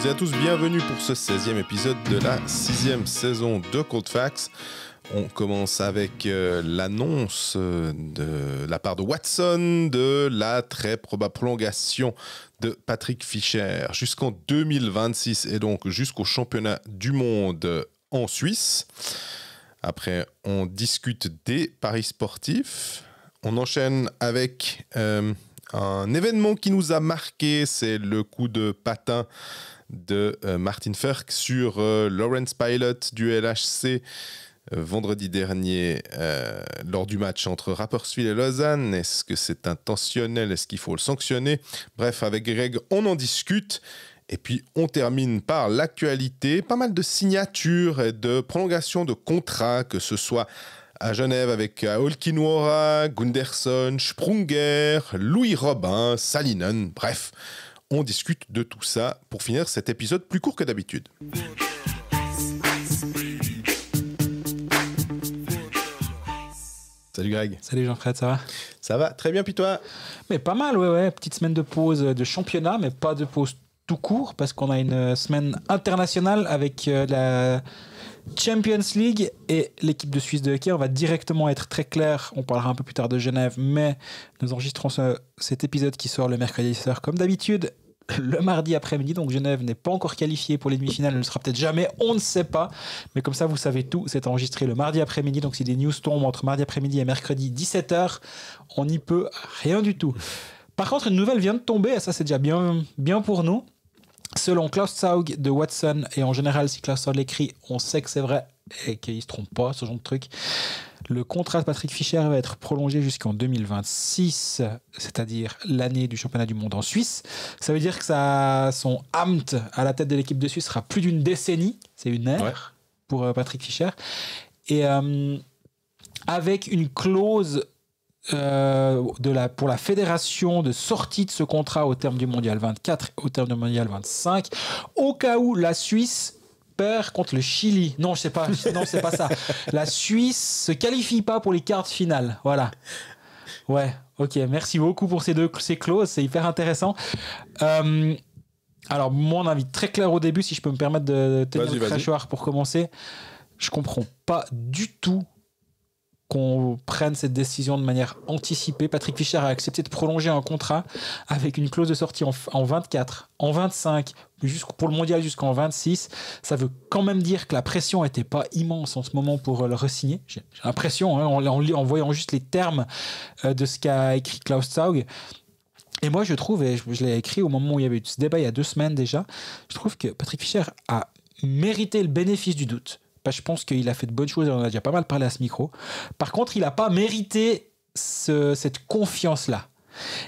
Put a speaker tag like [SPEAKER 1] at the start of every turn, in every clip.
[SPEAKER 1] toutes à tous bienvenue pour ce 16e épisode de la 6e saison de Cold Facts. On commence avec euh, l'annonce euh, de la part de Watson de la très probable prolongation de Patrick Fischer jusqu'en 2026 et donc jusqu'au championnat du monde en Suisse. Après, on discute des paris sportifs. On enchaîne avec euh, un événement qui nous a marqué, c'est le coup de patin de euh, Martin Ferk sur euh, Lawrence Pilot du LHC euh, vendredi dernier lors du match entre Rapperswil et Lausanne. Est-ce que c'est intentionnel Est-ce qu'il faut le sanctionner Bref, avec Greg, on en discute. Et puis on termine par l'actualité, pas mal de signatures et de prolongations de contrats, que ce soit à Genève avec Holkinwora, Gunderson, Sprunger, Louis Robin, Salinen, bref. On discute de tout ça pour finir cet épisode plus court que d'habitude. Salut Greg. Salut Jean-Fred, ça va Ça va, très bien, puis toi Mais pas mal,
[SPEAKER 2] ouais, ouais. Petite semaine de pause euh, de championnat, mais pas de pause tout court, parce qu'on a une euh, semaine internationale avec euh, la Champions League et l'équipe de Suisse de hockey. On va directement être très clair. On parlera un peu plus tard de Genève, mais nous enregistrons cet épisode qui sort le mercredi soir, comme d'habitude, le mardi après-midi. Donc Genève n'est pas encore qualifiée pour les demi-finales, elle ne sera peut-être jamais, on ne sait pas. Mais comme ça, vous savez tout, c'est enregistré le mardi après-midi. Donc si des news tombent entre mardi après-midi et mercredi 17h, on n'y peut rien du tout. Par contre, une nouvelle vient de tomber, et ça c'est déjà bien, bien pour nous. Selon Klaus Saug de Watson, et en général, si Klaus Saug l'écrit, on sait que c'est vrai et qu'il ne se trompe pas, ce genre de truc. Le contrat de Patrick Fischer va être prolongé jusqu'en 2026, c'est-à-dire l'année du championnat du monde en Suisse. Ça veut dire que ça, son amt à la tête de l'équipe de Suisse sera plus d'une décennie, c'est une ère pour euh, Patrick Fischer. Et euh, avec une clause euh, de la, pour la fédération de sortie de ce contrat au terme du mondial 24 au terme du mondial 25, au cas où la Suisse perd contre le Chili. Non, je sais pas, non, c'est pas ça. La Suisse se qualifie pas pour les quarts finales Voilà. Ouais, ok, merci beaucoup pour ces deux ces clauses, c'est hyper intéressant. Euh, alors, mon avis très clair au début, si je peux me permettre de tenir le crachoir pour commencer, je comprends pas du tout qu'on prenne cette décision de manière anticipée. Patrick Fischer a accepté de prolonger un contrat avec une clause de sortie en, 24, en 25, pour le mondial jusqu'en 26. Ça veut quand même dire que la pression n'était pas immense en ce moment pour euh, le resigner. J'ai l'impression, hein, en, voyant juste les termes euh, de ce qu'a écrit Klaus Taug. Et moi, je trouve, et je, je l'ai écrit au moment où il y avait eu ce débat il y a deux semaines déjà, je trouve que Patrick Fischer a mérité le bénéfice du doute bah, je pense qu'il a fait de bonnes choses, on a déjà pas mal parlé à ce micro. Par contre, il n'a pas mérité cette confiance-là.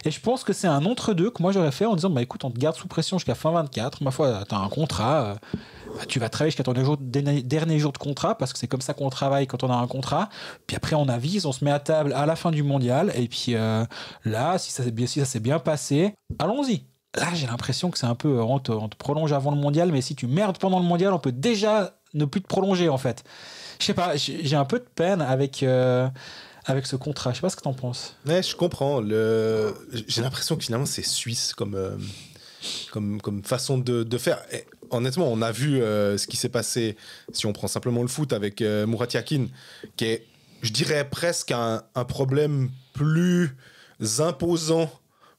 [SPEAKER 2] Et je pense que c'est un entre-deux que moi j'aurais fait en disant bah écoute, on te garde sous pression jusqu'à fin 24. Ma foi, tu as un contrat, euh, bah, tu vas travailler jusqu'à ton dernier jour de contrat parce que c'est comme ça qu'on travaille quand on a un contrat. Puis après, on avise, on se met à table à la fin du mondial. Et puis euh, là, si ça s'est bien, passé, allons-y. Là, j'ai l'impression que c'est un peu euh, on te prolonge avant le mondial, mais si tu merdes pendant le mondial, on peut déjà ne plus te prolonger en fait. Je sais pas, j'ai un peu de peine avec euh, avec ce contrat. Je sais pas ce que t'en penses.
[SPEAKER 1] Mais je comprends. Le... J'ai l'impression que finalement c'est suisse comme euh, comme comme façon de, de faire. honnêtement, on a vu euh, ce qui s'est passé si on prend simplement le foot avec Murat Yakin, qui est, je dirais presque un, un problème plus imposant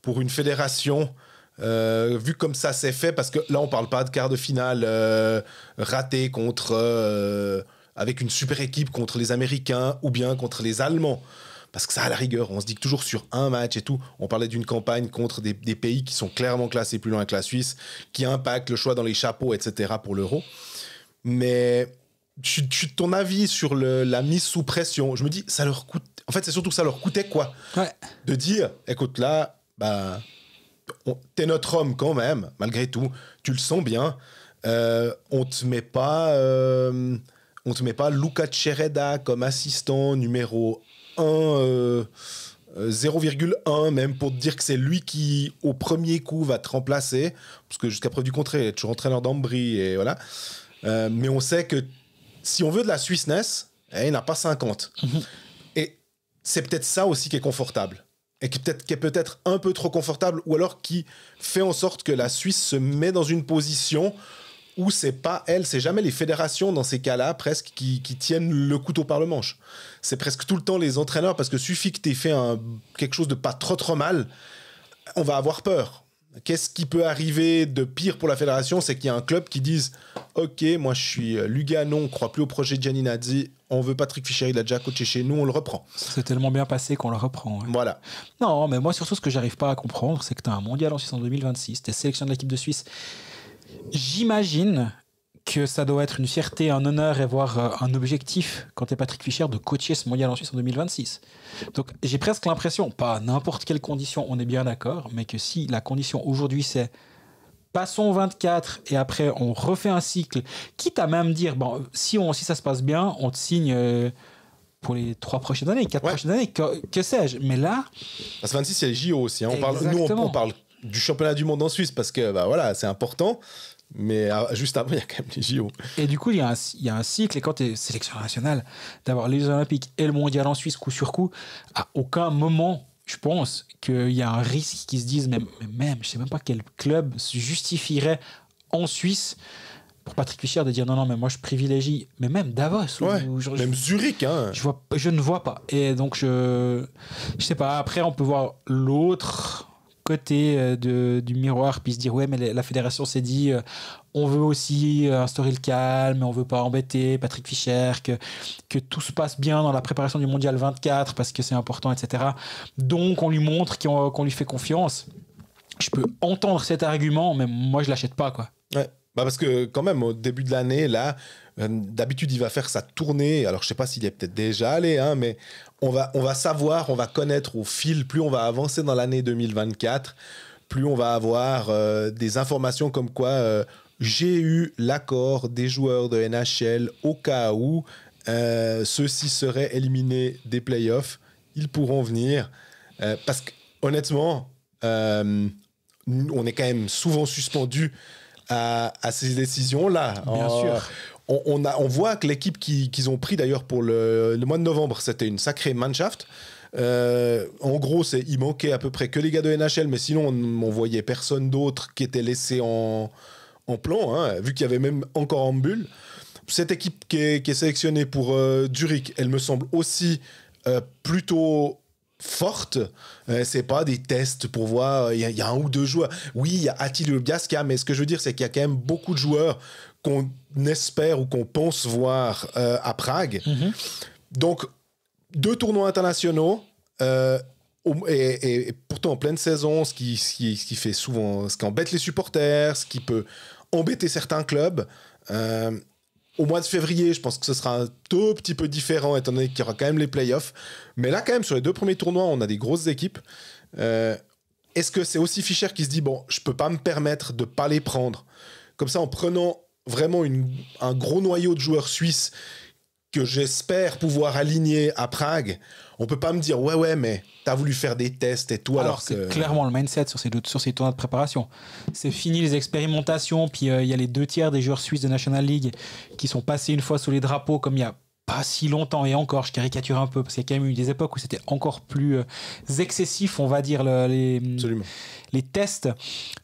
[SPEAKER 1] pour une fédération euh, vu comme ça s'est fait, parce que là, on parle pas de quart de finale euh, raté contre. Euh, avec une super équipe contre les Américains ou bien contre les Allemands. Parce que ça, à la rigueur, on se dit que toujours sur un match et tout, on parlait d'une campagne contre des, pays qui sont clairement classés plus loin que la Suisse, qui impactent le choix dans les chapeaux, etc. pour l'euro. Mais tu, ton avis sur la mise sous pression, je me dis, ça leur coûte. En fait, c'est surtout que ça leur coûtait quoi De dire, écoute, là, bah t'es notre homme quand même, malgré tout. Tu le sens bien. Euh, on te met pas, euh, on te met pas Luca Cereda comme assistant numéro 1, 0,1 euh, même pour te dire que c'est lui qui au premier coup va te remplacer, parce que jusqu'à preuve du contraire, il est toujours entraîneur d'Ambry et voilà. mais on sait que si on veut de la suisse eh, il n'a pas 50. Mhm. et c'est peut-être ça aussi qui est confortable et qui, peut être, est peut-être un peu trop confortable, ou alors qui fait en sorte que la Suisse se met dans une position où c'est pas elle, c'est jamais les fédérations dans ces cas-là presque qui, tiennent le couteau par le manche. C'est presque tout le temps les entraîneurs parce que suffit que tu fait quelque chose de pas trop trop mal, on va avoir peur. Qu'est-ce qui peut arriver de pire pour la fédération C'est qu'il y a un club qui dise Ok, moi je suis euh, Lugano, on ne croit plus au projet de Gianni Nazzi, on veut Patrick Fischer, il a déjà coaché chez nous, on le reprend. C'est tellement bien passé qu'on le reprend. Voilà. Non, mais moi surtout ce que j'arrive pas à comprendre,
[SPEAKER 2] c'est que tu as un mondial en Suisse en 2026, tu es sélection de l'équipe de Suisse. J'imagine que ça doit être une fierté, un honneur et voire euh, un objectif quand tu es Patrick Fischer de coacher ce mondial en Suisse en 2026. Donc j'ai presque l'impression, pas n'importe quelle condition, on est bien d'accord, mais que si la condition aujourd'hui c'est passons 24 et après on refait un cycle, quitte à même dire bon, si, on, si ça se passe bien, on te signe. Euh, pour les
[SPEAKER 1] trois prochaines années, quatre prochaines années, que, sais-je. Mais là. Parce 26, c'est les JO aussi. Hein. On parle, nous, on, on, parle du championnat du monde en Suisse parce que bah, voilà, c'est important. Mais euh, juste avant, il y a quand même les JO. Et du coup, il y, a un, y a un
[SPEAKER 2] cycle, et quand tu es
[SPEAKER 1] sélection nationale, d'avoir les Olympiques
[SPEAKER 2] et le Mondial en Suisse coup sur coup, à aucun moment, je pense qu'il y a un risque qu'ils se disent, même, même je sais même pas quel club se justifierait en Suisse pour Patrick Fischer de dire non, non, mais moi je privilégie, mais même Davos, même Zurich, hein. je, vois, je ne vois pas. Et donc, je, je sais pas, après, on peut voir l'autre côté euh, du miroir, puis se dire ouais, mais la fédération s'est dit euh, on veut aussi euh, instaurer le calme, on veut pas embêter Patrick Fischer, que, tout se passe bien dans la préparation du mondial 24 parce que c'est important, etc. Donc on lui montre qu'on lui fait confiance. Je peux entendre cet argument, mais moi je l'achète pas quoi.
[SPEAKER 1] Bah, parce que quand même, au début de l'année, là, euh, d'habitude, il va faire sa tournée. Alors, je sais pas s'il est peut-être déjà allé, hein, mais on va, on va savoir, on va connaître au fil, plus on va avancer dans l'année 2024, plus on va avoir euh, des informations comme quoi euh, j'ai eu l'accord des joueurs de NHL au cas où ceux-ci seraient éliminés des playoffs. Ils pourront venir. parce que, honnêtement, on est quand même souvent suspendu à, ces décisions-là. Bien sûr. On, a, on, voit que l'équipe qu'ils ont pris d'ailleurs pour le, mois de novembre, c'était une sacrée Mannschaft. Euh, en gros, il manquait à peu près que les gars de NHL, mais sinon on, ne voyait personne d'autre qui était laissé en, plan, hein, vu qu'il y avait même encore en bulle. Cette équipe qui est, sélectionnée pour euh, Zurich, elle me semble aussi euh, plutôt fortes. Euh, c'est pas des tests pour voir, euh, il y, a un ou deux joueurs. Oui, il y a Attilio Biasca, mais ce que je veux dire, c'est qu'il y a quand même beaucoup de joueurs qu'on espère ou qu'on pense voir euh, à Prague. Mm-hmm. Donc, deux tournois internationaux. Et, pourtant en pleine saison, ce qui, fait souvent, ce qui embête les supporters, ce qui peut embêter certains clubs. Euh, au mois de février, je pense que ce sera un tout petit peu différent, étant donné qu'il y aura quand même les playoffs. Mais là, quand même, sur les deux premiers tournois, on a des grosses équipes. Euh, est-ce que c'est aussi Fischer qui se dit, bon, je peux pas me permettre de pas les prendre Comme ça, en prenant vraiment un gros noyau de joueurs suisses que j'espère pouvoir aligner à Prague, on peut pas me dire, ouais, ouais, mais t'as voulu faire des tests et tout. Alors, c'est
[SPEAKER 2] clairement le mindset sur ces, sur ces tournois de préparation. C'est fini les expérimentations, puis euh, il y a les deux tiers des joueurs suisses de National League qui sont passés une fois sous les drapeaux, comme il y a pas si longtemps et encore, je caricature un peu parce qu'il y a quand même eu des époques où c'était encore plus euh, excessif, on va dire, les, les, tests.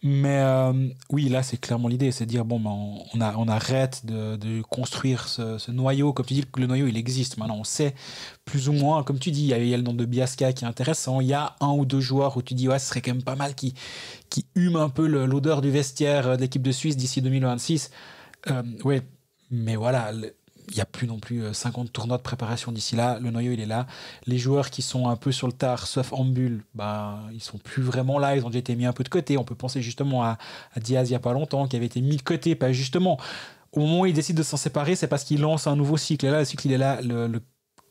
[SPEAKER 2] Mais euh, oui, là, c'est clairement l'idée, c'est de dire bon, ben, on, on, arrête de, de construire ce, noyau. Comme tu dis, le noyau, il existe. Maintenant, on sait plus ou moins, comme tu dis, il y a, le nom de Biasca qui est intéressant. Il y a un ou deux joueurs où tu dis ouais, ce serait quand même pas mal qui, qui hume un peu l'odeur du vestiaire euh, de l'équipe de Suisse d'ici 2026. Oui, mais voilà. Le, il n'y a plus non plus 50 euh, tournois de préparation d'ici là. Le noyau, il est là. Les joueurs qui sont un peu sur le tard, sauf Ambul, ben, ils sont plus vraiment là. Ils ont déjà été mis un peu de côté. On peut penser justement à, Diaz il n'y a pas longtemps, qui avait été mis de côté. Pas justement, au moment où il décide de s'en séparer, c'est parce qu'il lance un nouveau cycle. Et là, le cycle, il est là. Le,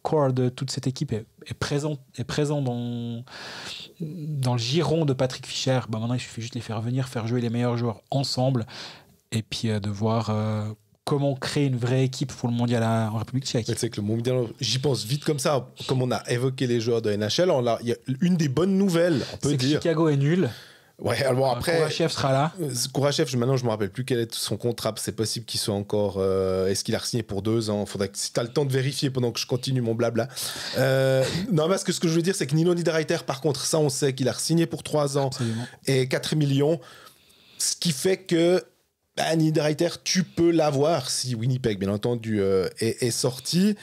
[SPEAKER 2] corps de toute cette équipe est, présent, est présent dans, dans le giron de Patrick Fischer. Ben, maintenant, il suffit juste de les faire venir, faire jouer les meilleurs joueurs ensemble. Et puis euh, de voir. Euh,
[SPEAKER 1] comment créer une vraie équipe pour le mondial en République tchèque. C'est que le mondial, j'y pense vite comme ça. Comme on a évoqué les joueurs de NHL, on a, y a une des bonnes nouvelles, on peut dire. Que Chicago est nul. Ouais, alors euh, après. Kourachev sera là. Euh, Kourachev, maintenant, je me rappelle plus quel est son contrat. C'est possible qu'il soit encore. Euh, est-ce qu'il a signé pour deux ans Faudrait que, Si tu as le temps de vérifier pendant que je continue mon blabla. non, mais ce que je veux dire, c'est que Nino Niederreiter, par contre, ça, on sait qu'il a signé pour trois ans et 4 millions. Ce qui fait que ben, tu peux l'avoir si Winnipeg, bien entendu, euh, est, sorti.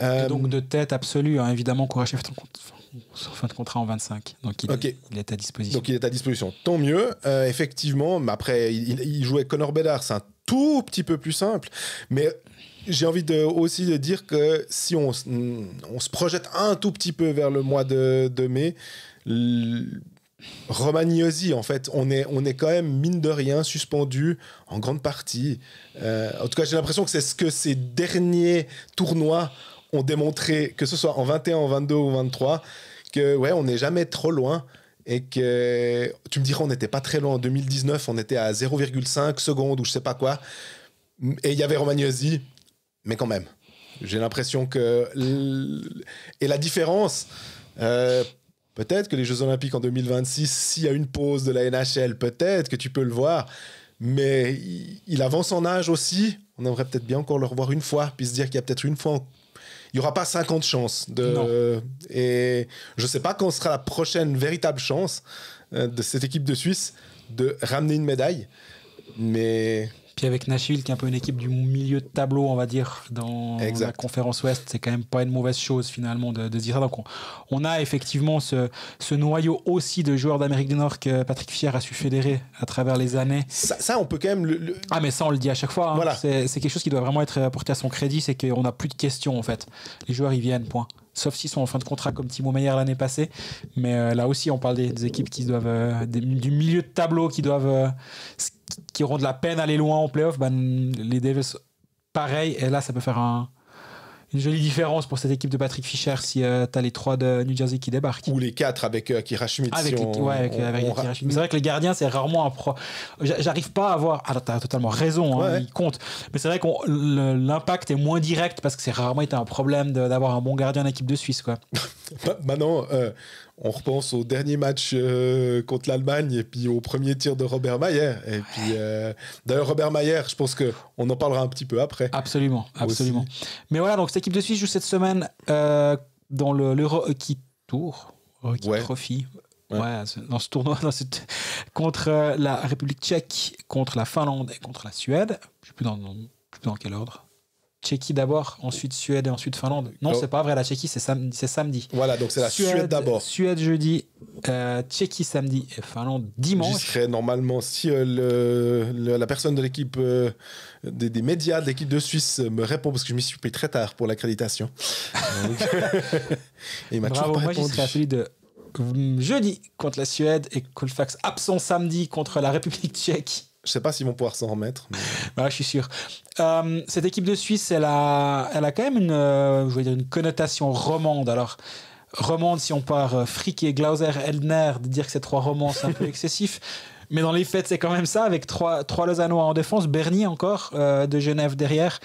[SPEAKER 1] Euh, donc de tête absolue, hein, évidemment, son fin de contrat en 25. Donc il, est, à disposition. Donc il est à disposition. Tant mieux, euh, effectivement. Mais après, il, jouait Connor Bedard, c'est un tout petit peu plus simple. Mais j'ai envie de, aussi de dire que si on, se projette un tout petit peu vers le mois de, de mai, Romagnosi, en fait. On est, on est quand même, mine de rien, suspendu en grande partie. Euh, en tout cas, j'ai l'impression que c'est ce que ces derniers tournois ont démontré, que ce soit en 21, en 22 ou 23, que ouais, on n'est jamais trop loin. Et que tu me diras, on n'était pas très loin en 2019, on était à 0,5 secondes ou je sais pas quoi. Et il y avait Romagnosi, mais quand même. J'ai l'impression que. Et la différence. Euh, Peut-être que les Jeux Olympiques en 2026, s'il y a une pause de la NHL, peut-être que tu peux le voir. Mais il avance en âge aussi. On aimerait peut-être bien encore le revoir une fois, puis se dire qu'il y a peut-être une fois. Il n'y aura pas 50 chances. De... Et je ne sais pas quand sera la prochaine véritable chance euh, de cette équipe de Suisse de ramener une médaille. Mais puis avec Nashville, qui est un peu une équipe du
[SPEAKER 2] milieu de tableau, on va dire, dans la conférence Ouest, c'est quand même pas une mauvaise chose finalement de, dire ça. Donc on, a effectivement ce, ce, noyau aussi de joueurs d'Amérique du Nord que Patrick Fier a su fédérer à travers les années. Ça, on peut quand même le, Ah, mais ça, on le dit à chaque fois. Hein. Voilà. C'est quelque chose qui doit vraiment être apporté euh, à son crédit, c'est qu'on n'a plus de questions en fait. Les joueurs, ils viennent, point sauf s'ils sont en fin de contrat comme Timo Meyer l'année passée. Mais euh, là aussi, on parle des, équipes qui doivent, euh, du milieu de tableau qui doivent, euh, qui auront de la peine à aller loin en playoff. Ben, les Devils, pareil. Et là, ça peut faire un, une jolie différence pour cette équipe de Patrick Fischer si euh, tu as les trois de New Jersey qui débarquent. Ou les
[SPEAKER 1] quatre avec euh, Akira
[SPEAKER 2] Schmidt. Avec, ouais, avec, C'est vrai que les gardiens, c'est rarement un pro. J'arrive pas à voir. tu ah, t'as totalement raison, hein, il compte. Mais c'est vrai que l'impact est moins direct parce que c'est rarement été un problème d'avoir un bon gardien en équipe de Suisse.
[SPEAKER 1] Quoi. Bah, maintenant, euh, on repense au dernier match euh, contre l'Allemagne et puis au premier tir de Robert Mayer. Et puis, euh, d'ailleurs, Robert Mayer, je pense qu'on en parlera un petit peu après. Absolument, absolument. Mais voilà, donc cette équipe de Suisse joue cette semaine euh, dans
[SPEAKER 2] l'Euro qui Hockey Tour, Hockey Trophy. Ouais. dans ce tournoi, dans cette... contre la République tchèque, contre la Finlande et contre la Suède. Je ne sais plus dans quel ordre. Tchéquie d'abord, ensuite Suède et ensuite Finlande. Non, c'est pas vrai, la Tchéquie, c'est samedi,
[SPEAKER 1] Voilà, donc c'est la Suède, d'abord. Suède jeudi, euh, Tchéquie samedi et Finlande dimanche. J'y serais normalement si euh, le, la personne de l'équipe euh, des, médias de l'équipe de Suisse me répond, parce que je m'y suis pris très tard pour l'accréditation. et il m'a toujours pas répondu. celui de mm, jeudi contre la Suède et Colfax absent
[SPEAKER 2] samedi contre la République tchèque. Je sais pas s'ils vont pouvoir s'en remettre. Mais... Bah, je suis sûr. Euh, cette équipe de Suisse, elle a, elle a quand même une, euh, je dire une connotation romande. Alors, romande, si on part euh, et Glauser, Eldner, de dire que ces trois romans, c'est un peu excessif. Mais dans les faits, c'est quand même ça, avec trois, trois Lausannois en défense, Bernie encore, euh, de Genève derrière,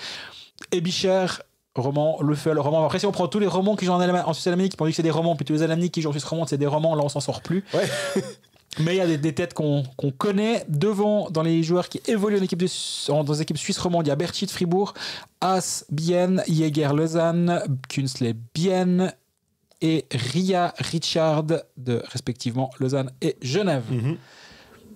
[SPEAKER 2] et Bichère, roman, le feu, roman. Après, si on prend tous les romans qui jouent en, en Suisse on dit que c'est des romans, puis tous les alémaniques qui jouent en Suisse romande, c'est des romans, là, on s'en sort plus. Ouais. Mais il y a des, têtes qu'on connaît. Devant, dans les joueurs qui évoluent en équipe dans les équipes suisse romande, il y a Berti de Fribourg, As Bien Jäger Lausanne, Künzle Bien et Ria Richard de respectivement Lausanne et Genève. Mhm.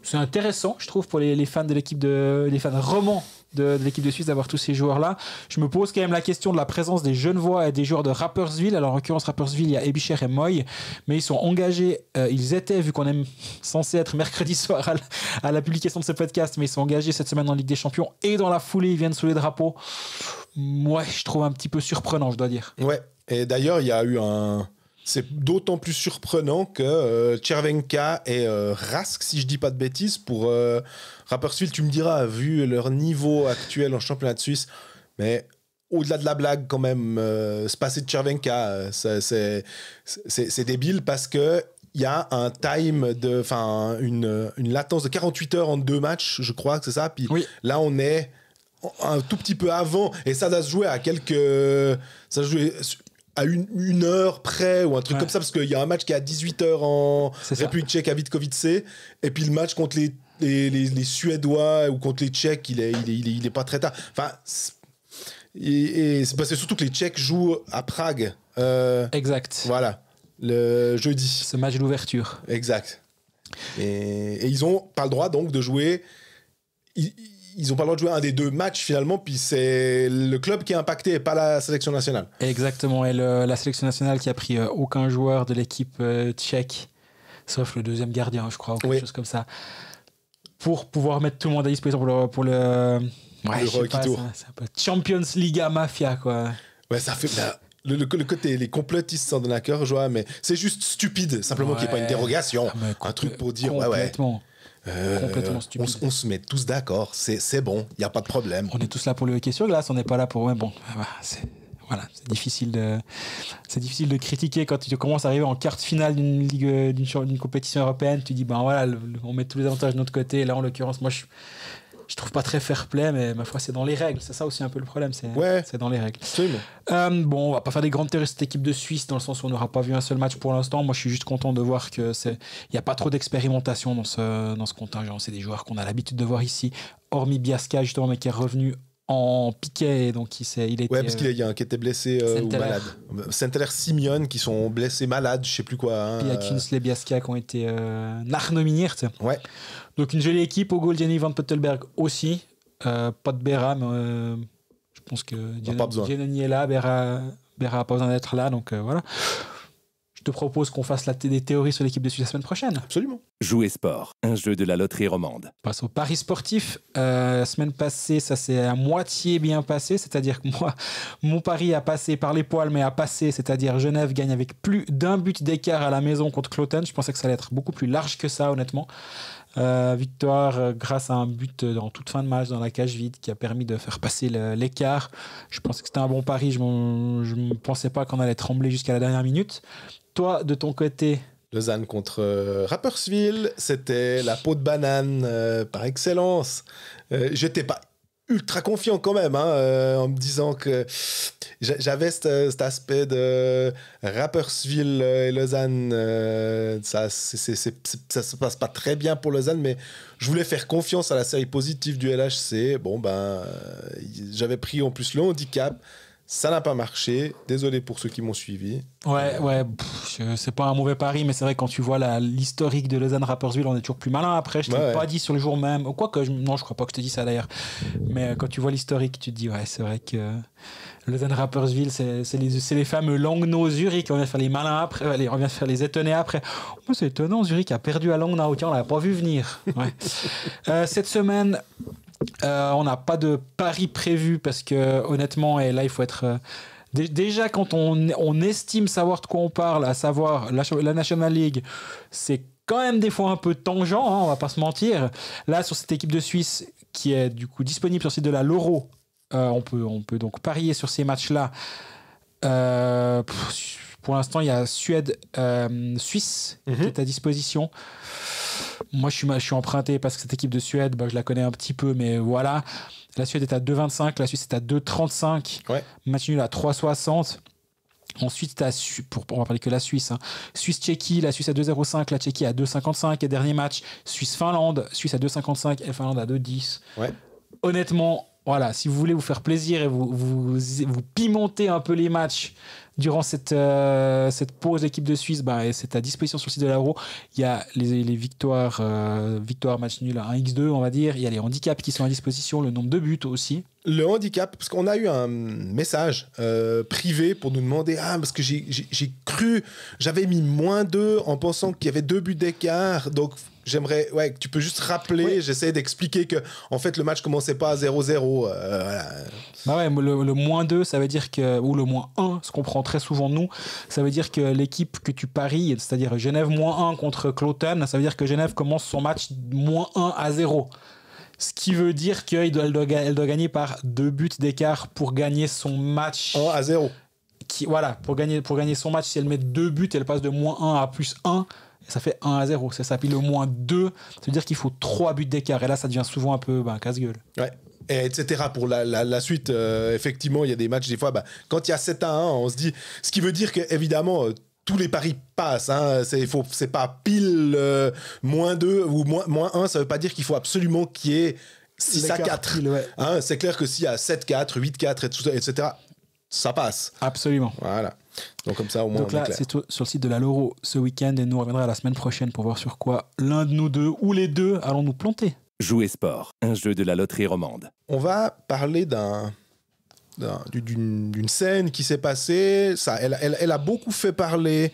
[SPEAKER 2] C'est intéressant, je trouve, pour les, fans de l'équipe de les fans romands de, l'équipe de Suisse d'avoir tous ces joueurs-là. Je me pose quand même la question de la présence des jeunes voix et des joueurs de Rappersville. Alors en l'occurrence, Rappersville, il y a Ebicher et Moy, mais ils sont engagés, euh, ils étaient, vu qu'on est censé être mercredi soir à la, publication de ce podcast, mais ils sont engagés cette semaine en Ligue des Champions et dans la foulée, ils viennent sous les drapeaux. Moi, je trouve un petit peu surprenant, je dois dire.
[SPEAKER 1] Ouais, et d'ailleurs, il y a eu un c'est d'autant plus surprenant que euh, Tchervenka Chervenka et euh, Rask, si je dis pas de bêtises, pour euh, Rapperswil, tu me diras, vu leur niveau actuel en championnat de Suisse, mais au-delà de la blague quand même, se passer de Chervenka, c'est débile parce que il y a un time de, enfin une, latence de 48 heures en deux matchs, je crois que c'est ça. Puis là, on est un tout petit peu avant et ça doit se jouer à quelques, ça à une, heure près ou un truc comme ça, parce qu'il y a un match qui est à 18h en République tchèque à Vitkovice, et puis le match contre les, les, les, Suédois ou contre les Tchèques, il est, il est, il est, pas très tard. Enfin, et, c'est surtout que les Tchèques jouent à Prague. Euh, exact. Voilà, le jeudi. Ce match d'ouverture. Exact. Et, ils ont pas le droit donc de jouer. Ils, ils n'ont pas le droit de jouer un des deux matchs finalement, puis c'est le club qui est impacté et pas la sélection nationale. Exactement, et la sélection nationale qui a
[SPEAKER 2] pris euh, aucun joueur de l'équipe euh, tchèque, sauf le deuxième gardien, je crois, ou quelque chose comme ça, pour pouvoir mettre tout le monde à disposition pour le. Pour le ouais, le je sais Ça,
[SPEAKER 1] Champions League Mafia, quoi. Ouais, ça fait. Bah, le, côté, les complotistes s'en donnent à cœur, joie, mais c'est juste stupide, simplement qu'il n'y ait pas une dérogation. Ah, un truc pour dire, ouais, ouais. Euh, on, se met tous d'accord, c'est bon, il n'y a pas de problème. On est tous là pour le
[SPEAKER 2] hockey sur glace, on n'est pas là pour. bon, ah bah, voilà, c'est difficile de, c'est difficile de critiquer quand tu commences à arriver en quart finale d'une ligue, d'une compétition européenne. Tu dis ben voilà, on met tous les avantages de notre côté. Là, en l'occurrence, moi, je, je trouve pas très fair play, mais ma foi, c'est dans les règles. C'est ça aussi un peu le problème, c'est ouais, dans les règles euh, bon, on va pas faire des grandes théories cette équipe de Suisse, dans le sens où on n'aura pas vu un seul match pour l'instant. Moi, je suis juste content de voir que c'est, il n'y a pas trop d'expérimentation dans ce, dans ce contingent. C'est des joueurs qu'on a l'habitude de voir ici, hormis Biasca, justement, mais qui est revenu en
[SPEAKER 1] piquet, donc il, il était. Ouais, parce qu'il y a un qui était blessé euh, ou malade. Saint-Hilaire qui sont blessés malades, je sais plus quoi. Hein, Puis
[SPEAKER 2] qui ont été euh, Ouais. Donc une jolie équipe. Au goal, Jenny Van Pottelberg aussi. Euh, pas de Bera mais euh, je pense que Giannini est là. Bera n'a pas besoin d'être là, donc euh, voilà te propose qu'on fasse la des théories sur l'équipe de Suisse la semaine prochaine. Absolument.
[SPEAKER 1] Jouer sport, un jeu de la loterie romande.
[SPEAKER 2] passe au Paris sportif. Euh, la semaine passée, ça s'est à moitié bien passé, c'est-à-dire que moi, mon pari a passé par les poils, mais a passé, c'est-à-dire Genève gagne avec plus d'un but d'écart à la maison contre Cloten. Je pensais que ça allait être beaucoup plus large que ça, honnêtement. Euh, victoire euh, grâce à un but euh, en toute fin de match dans la cage vide qui a permis de faire passer l'écart. Je pense que c'était un bon pari. Je ne pensais pas qu'on allait trembler jusqu'à la dernière minute.
[SPEAKER 1] Toi, de ton côté, Lausanne contre Rappersville, c'était la peau de banane par excellence. je J'étais pas ultra confiant quand même, hein, euh, en me disant que j'avais euh, cet aspect de Rappersville euh, et Lausanne. ça, ça se passe pas très bien pour Lausanne, mais je voulais faire confiance à la série positive du LHC. Bon, ben, j'avais pris en plus le handicap. Ça n'a pas marché. Désolé pour ceux qui m'ont suivi.
[SPEAKER 2] Ouais, ouais, c'est pas un mauvais pari, mais c'est vrai, quand tu vois l'historique de Lausanne Rappersville, on est toujours plus malin après. Je t'ai pas dit sur le jour même. que je, non, je crois pas que je te dis ça d'ailleurs. Mais euh, quand tu vois l'historique, tu te dis, ouais, c'est vrai que euh, Lausanne Rappersville, c'est les, fameux Langnau Zurich. On vient faire les malins après, on vient faire les étonner après. Oh, c'est étonnant, Zurich a perdu à Langnau. Tiens, on l'a pas vu venir. Euh, cette semaine, euh, on n'a pas de pari prévu parce que honnêtement, et là il faut être... Euh, déjà, quand on, on, estime savoir de quoi on parle, à savoir la, la National League, c'est quand même des fois un peu tangent, hein, on va pas se mentir. Là, sur cette équipe de Suisse qui est du coup disponible sur le site de la Loro, euh, on, peut, on peut donc parier sur ces matchs-là. Euh, pour l'instant, il y a Suède, euh, Suisse qui mhm. est à disposition. Moi, je suis, je suis emprunté parce que cette équipe de Suède, bah, je la connais un petit peu, mais voilà. La Suède est à 2,25, la Suisse est à 2,35, ouais. match nul à 3,60. Ensuite, as, pour, on va parler que la Suisse. Hein. Suisse-Tchéquie, la Suisse à 2,05, la Tchéquie à 2,55. Et dernier match, Suisse-Finlande, Suisse à 2,55 et Finlande à 2,10. Ouais. Honnêtement, voilà, si vous voulez vous faire plaisir et vous, vous, vous pimenter un peu les matchs durant cette, euh, cette pause équipe de Suisse, bah, c'est à disposition sur le site de l'Euro. Il y a les, euh, victoires, match nul 1x2, on va dire. Il y a les handicaps qui sont à disposition, le nombre de buts aussi.
[SPEAKER 1] Le handicap, parce qu'on a eu un message euh, privé pour nous demander Ah, parce que j'ai cru, j'avais mis moins 2 en pensant qu'il y avait deux buts d'écart. Donc, j'aimerais ouais tu peux juste rappeler j'essaie d'expliquer que en fait le match commençait pas à 0-0
[SPEAKER 2] bah le, moins 2, ça veut dire que, ou le moins 1, ce qu'on prend très souvent nous, ça veut dire que l'équipe que tu paries, c'est-à-dire Genève moins 1 contre Cloton, ça veut dire que Genève commence son match moins 1 à 0. Ce qui veut dire qu'elle doit, gagner par deux buts d'écart pour gagner son match. 1 à 0. Qui, voilà, pour gagner, pour gagner son match, si elle met deux buts, elle passe de moins 1 à plus 1 ça fait 1 à 0. C'est ça. Puis le moins 2, ça veut dire qu'il faut 3 buts d'écart. Et là, ça devient souvent un peu bah, casse-gueule.
[SPEAKER 1] Ouais etc. Pour la, suite, euh, effectivement, il y a des matchs, des fois, bah, quand il y a 7 à 1, on se dit. Ce qui veut dire qu'évidemment, évidemment euh, tous les paris passent. Hein. C'est, pas pile euh, moins 2 ou moins, 1. Ça veut pas dire qu'il faut absolument qu'il y ait 6 à 4. Hein, c'est clair que s'il y a 7-4, 8-4, et etc., ça passe. Absolument. Voilà. Donc comme ça, au moins, Donc là, c'est
[SPEAKER 2] sur le site de la Loro ce week-end et nous reviendrons la semaine prochaine pour voir sur quoi l'un de nous deux ou les deux allons nous planter. Jouer sport, un jeu de la loterie romande.
[SPEAKER 1] On va parler d'un d'une scène qui s'est passée. Ça, elle, a beaucoup fait parler,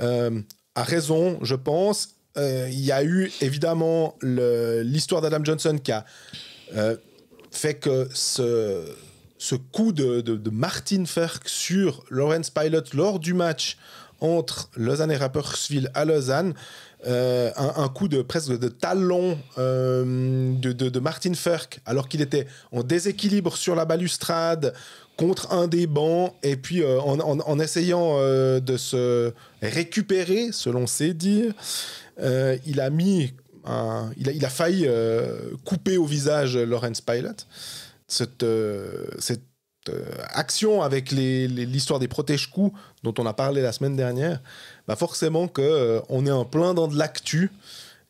[SPEAKER 1] euh, à raison, je pense. Euh, il y a eu évidemment l'histoire d'Adam Johnson qui a euh, fait que ce, coup de, de Martin Ferk sur Lawrence Pilot lors du match entre Lausanne et Rapperswil à Lausanne euh, un, coup de presque de talon euh, de, Martin Furk alors qu'il était en déséquilibre sur la balustrade contre un des bancs, et puis euh, en, essayant de se récupérer, selon ses dires, il a mis il, a, failli couper au visage Lawrence Pilot. Cette, cette action avec l'histoire les, des protège-coups dont on a parlé la semaine dernière, bah forcément que euh, on est en plein dans de l'actu.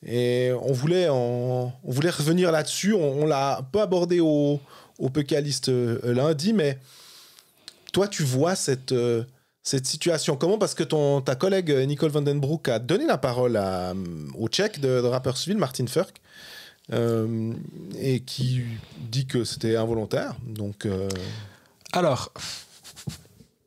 [SPEAKER 1] Et on voulait, on voulait revenir là-dessus. On, l'a un peu abordé au, au Pécaliste euh, lundi, mais toi, tu vois cette, euh, cette situation comment Parce que ton, ta collègue Nicole Vandenbroek a donné la parole à, au tchèque de, de civil Martin Furk. et qui dit que c'était involontaire. Donc, Alors,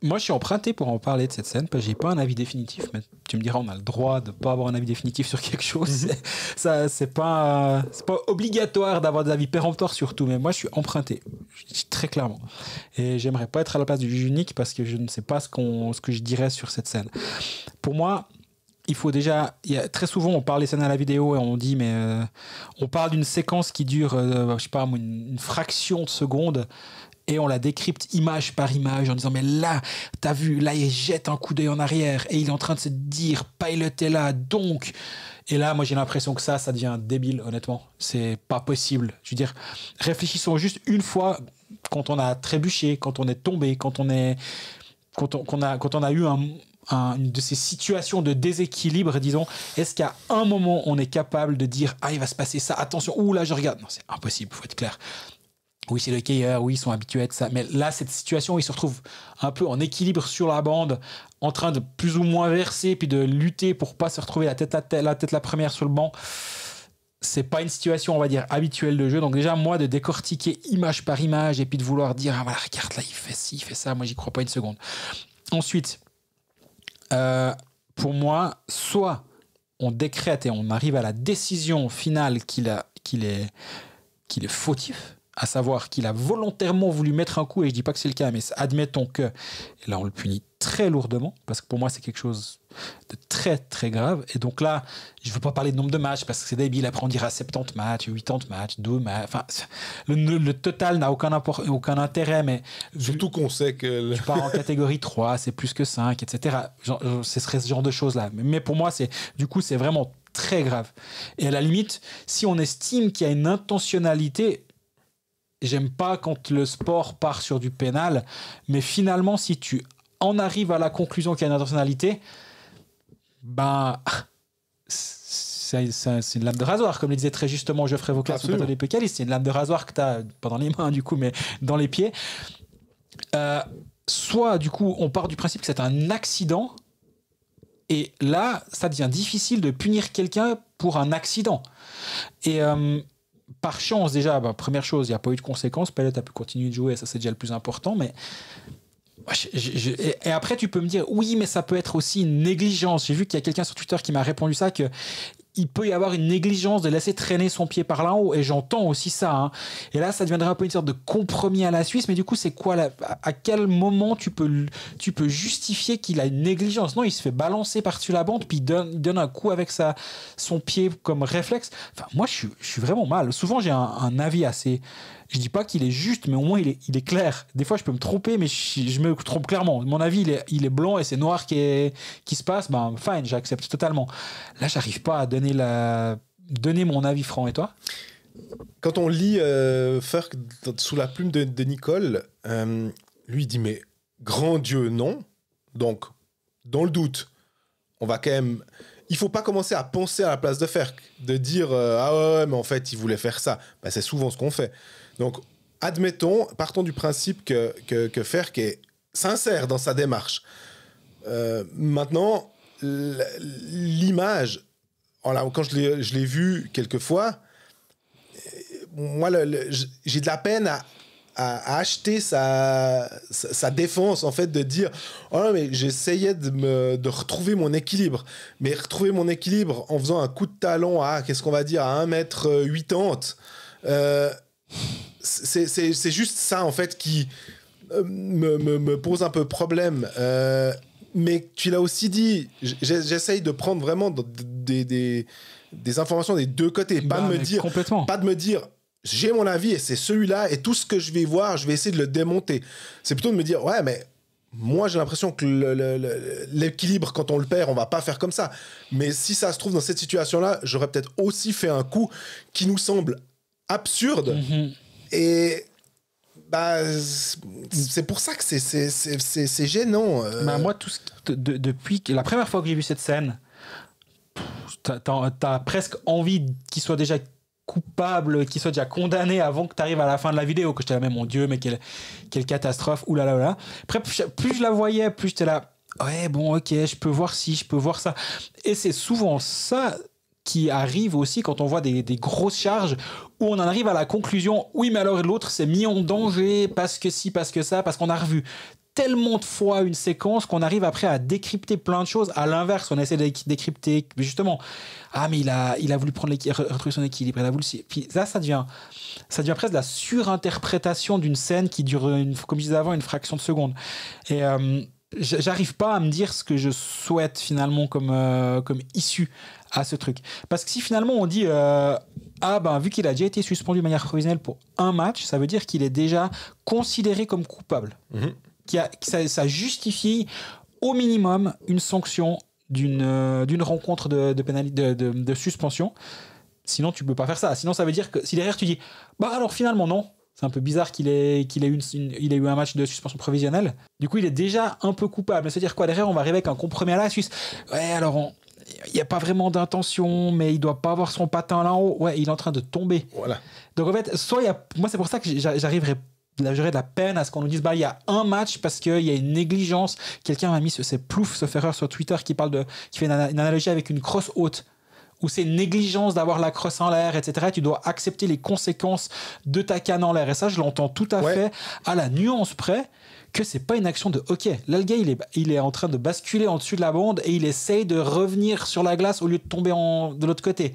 [SPEAKER 1] moi, je suis emprunté pour en parler de cette scène, parce que j'ai pas un
[SPEAKER 2] avis définitif, mais tu me diras, on a le droit de pas avoir un avis définitif sur quelque chose. Mhm. Ça, c'est pas, c'est pas obligatoire d'avoir des avis péremptoires sur tout, mais moi, je suis emprunté, très clairement. Et j'aimerais pas être à la place du juge unique parce que je ne sais pas ce qu'on, ce que je dirais sur cette scène. Pour moi, il faut déjà. Il très souvent, on parle des scènes à la vidéo et on dit, mais euh, on parle d'une séquence qui dure, euh, je sais pas, une, fraction de seconde et on la décrypte image par image en disant mais là, t'as vu, là il jette un coup d'œil en arrière et il est en train de se dire Pilot est là, donc. Et là, moi j'ai l'impression que ça, ça devient débile, honnêtement. C'est pas possible. Je veux dire, réfléchissons juste une fois quand on a trébuché, quand on est tombé, quand on est. Quand on, a, quand on a eu un, une de ces situations de déséquilibre, disons, est-ce qu'à un moment on est capable de dire ah il va se passer ça, attention, ou là je regarde, non c'est impossible, faut être clair oui, c'est le cueilleur, oui, ils sont habitués à ça. Mais là, cette situation, ils se retrouvent un peu en équilibre sur la bande, en train de plus ou moins verser, puis de lutter pour pas se retrouver la tête la, tête, la, tête la première sur le banc. C'est pas une situation, on va dire, habituelle de jeu. Donc, déjà, moi, de décortiquer image par image et puis de vouloir dire, ah, voilà, regarde là, il fait ci, il fait ça, moi, j'y crois pas une seconde. Ensuite, euh, pour moi, soit on décrète et on arrive à la décision finale qu'il est, qu'il est fautif, à savoir qu'il a volontairement voulu mettre un coup, et je dis pas que c'est le cas, mais admettons que, et là on le punit très lourdement, parce que pour moi c'est quelque chose de très très grave, et donc là, je veux pas parler de nombre de matchs, parce que c'est débile, après on dira 70 matchs, 80 matchs, 2 matchs, enfin, le, total n'a aucun, aucun intérêt, mais... Surtout qu'on sait que... Le... Tu pars en catégorie 3, c'est plus que 5, etc. Euh, ce serait ce genre de choses-là. Mais pour moi, c'est du coup, c'est vraiment très grave. Et à la limite, si on estime qu'il y a une intentionnalité, j'aime pas quand le sport part sur du pénal, mais finalement, si tu en arrives à la conclusion qu'il y a une intentionnalité, ben, c'est une lame de rasoir, comme le disait très justement Geoffrey Vauclair sur le les des c'est une lame de rasoir que tu as pendant les mains, du coup, mais dans les pieds. Euh, soit, du coup, on part du principe que c'est un accident, et là, ça devient difficile de punir quelqu'un pour un accident. Et. Euh, par chance, déjà, bah, première chose, il n'y a pas eu de conséquences. Pellet a pu continuer de jouer, ça c'est déjà le plus important. Mais et après, tu peux me dire, oui, mais ça peut être aussi une négligence. J'ai vu qu'il y a quelqu'un sur Twitter qui m'a répondu ça, que il peut y avoir une négligence de laisser traîner son pied par là haut, et j'entends aussi ça. Hein. Et là, ça deviendrait un peu une sorte de compromis à la Suisse, mais du coup, c'est quoi À quel moment tu peux, tu peux justifier qu'il a une négligence Non, il se fait balancer par-dessus la bande, puis il donne, un coup avec sa, son pied comme réflexe. Enfin, moi, je, suis vraiment mal. Souvent, j'ai un, avis assez. Je dis pas qu'il est juste, mais au moins, il est, clair. Des fois, je peux me tromper, mais je, me trompe clairement. Mon avis, il est, il est blanc et c'est noir qui, est, qui se passe. Ben, fine, j'accepte totalement. Là, j'arrive pas à donner donner, la... donner mon avis franc.
[SPEAKER 1] Et toi Quand on lit euh, sous la plume de, Nicole, euh, lui dit Mais grand Dieu, non. Donc, dans le doute, on va quand même. Il faut pas commencer à penser à la place de Ferk, de dire euh, Ah ouais, mais en fait, il voulait faire ça. Bah, c'est souvent ce qu'on fait. Donc, admettons, partons du principe que, que, est sincère dans sa démarche. Euh, maintenant, l'image quand je l'ai, vu quelques fois, moi, j'ai de la peine à, acheter sa, sa, défense, en fait, de dire Oh mais j'essayais de, retrouver mon équilibre. Mais retrouver mon équilibre en faisant un coup de talon à, qu'est-ce qu'on va dire, à 1m80, euh, c'est, juste ça, en fait, qui euh, me, pose un peu problème. Euh, mais tu l'as aussi dit, j'essaye de prendre vraiment des, informations des deux côtés, pas de bah, me dire, pas de me dire, j'ai mon avis et c'est celui-là et tout ce que je vais voir, je vais essayer de le démonter. C'est plutôt de me dire, ouais, mais moi j'ai l'impression que l'équilibre quand on le perd on va pas faire comme ça mais si ça se trouve dans cette situation là j'aurais peut-être aussi fait un coup qui nous semble absurde mhm. et bah c'est pour ça que c'est gênant. Euh. Bah, moi, tout depuis la
[SPEAKER 2] première fois que j'ai vu cette scène, t'as presque envie qu'il soit déjà coupable, qu'il soit déjà condamné avant que tu arrives à la fin de la vidéo, que te la mais mon Dieu, mais quelle, quelle catastrophe, oulala. Là là là. Après, plus je la voyais, plus j'étais là, ouais, bon, ok, je peux voir si, je peux voir ça. Et c'est souvent ça qui arrive aussi quand on voit des, grosses charges où on en arrive à la conclusion oui mais alors l'autre s'est mis en danger parce que si parce que ça parce qu'on a revu tellement de fois une séquence qu'on arrive après à décrypter plein de choses à l'inverse on essaie de décrypter justement ah mais il a il a voulu prendre retrouver son équilibre il a voulu puis ça ça devient ça devient presque de la surinterprétation d'une scène qui dure une, comme je disais avant une fraction de seconde et euh, j'arrive pas à me dire ce que je souhaite finalement comme, euh, comme issue à ce truc. Parce que si finalement on dit euh, ah ben vu qu'il a déjà été suspendu de manière provisionnelle pour un match, ça veut dire qu'il est déjà considéré comme coupable. Mhm. Qui ça, justifie au minimum une sanction d'une euh, d'une rencontre de de, suspension. Sinon, tu peux pas faire ça. Sinon, ça veut dire que si derrière tu dis, bah alors finalement non, c'est un peu bizarre qu'il ait, qu'il ait, une, il eu un match de suspension provisionnelle. Du coup, il est déjà un peu coupable. C'est-à-dire quoi Derrière, on va arriver avec un compromis à la Suisse. Ouais, alors on, il n'y a pas vraiment d'intention, mais il doit pas avoir son patin là haut. Ouais, il est en train de tomber. Voilà. Donc en fait, soit moi c'est pour ça que j'arriverai j'aurais de la peine à ce qu'on nous dise bah il y a un match parce qu'il y a une négligence quelqu'un m'a mis ce, c'est plouf ce ferreur sur Twitter qui parle de qui fait une, analogie avec une crosse haute où c'est négligence d'avoir la crosse en l'air, etc. Tu dois accepter les conséquences de ta canne en l'air. Et ça, je l'entends tout à fait à la nuance près que c'est pas une action de hockey. Là, il est, il est en train de basculer en dessus de la bande et il essaye de revenir sur la glace au lieu de tomber de l'autre côté.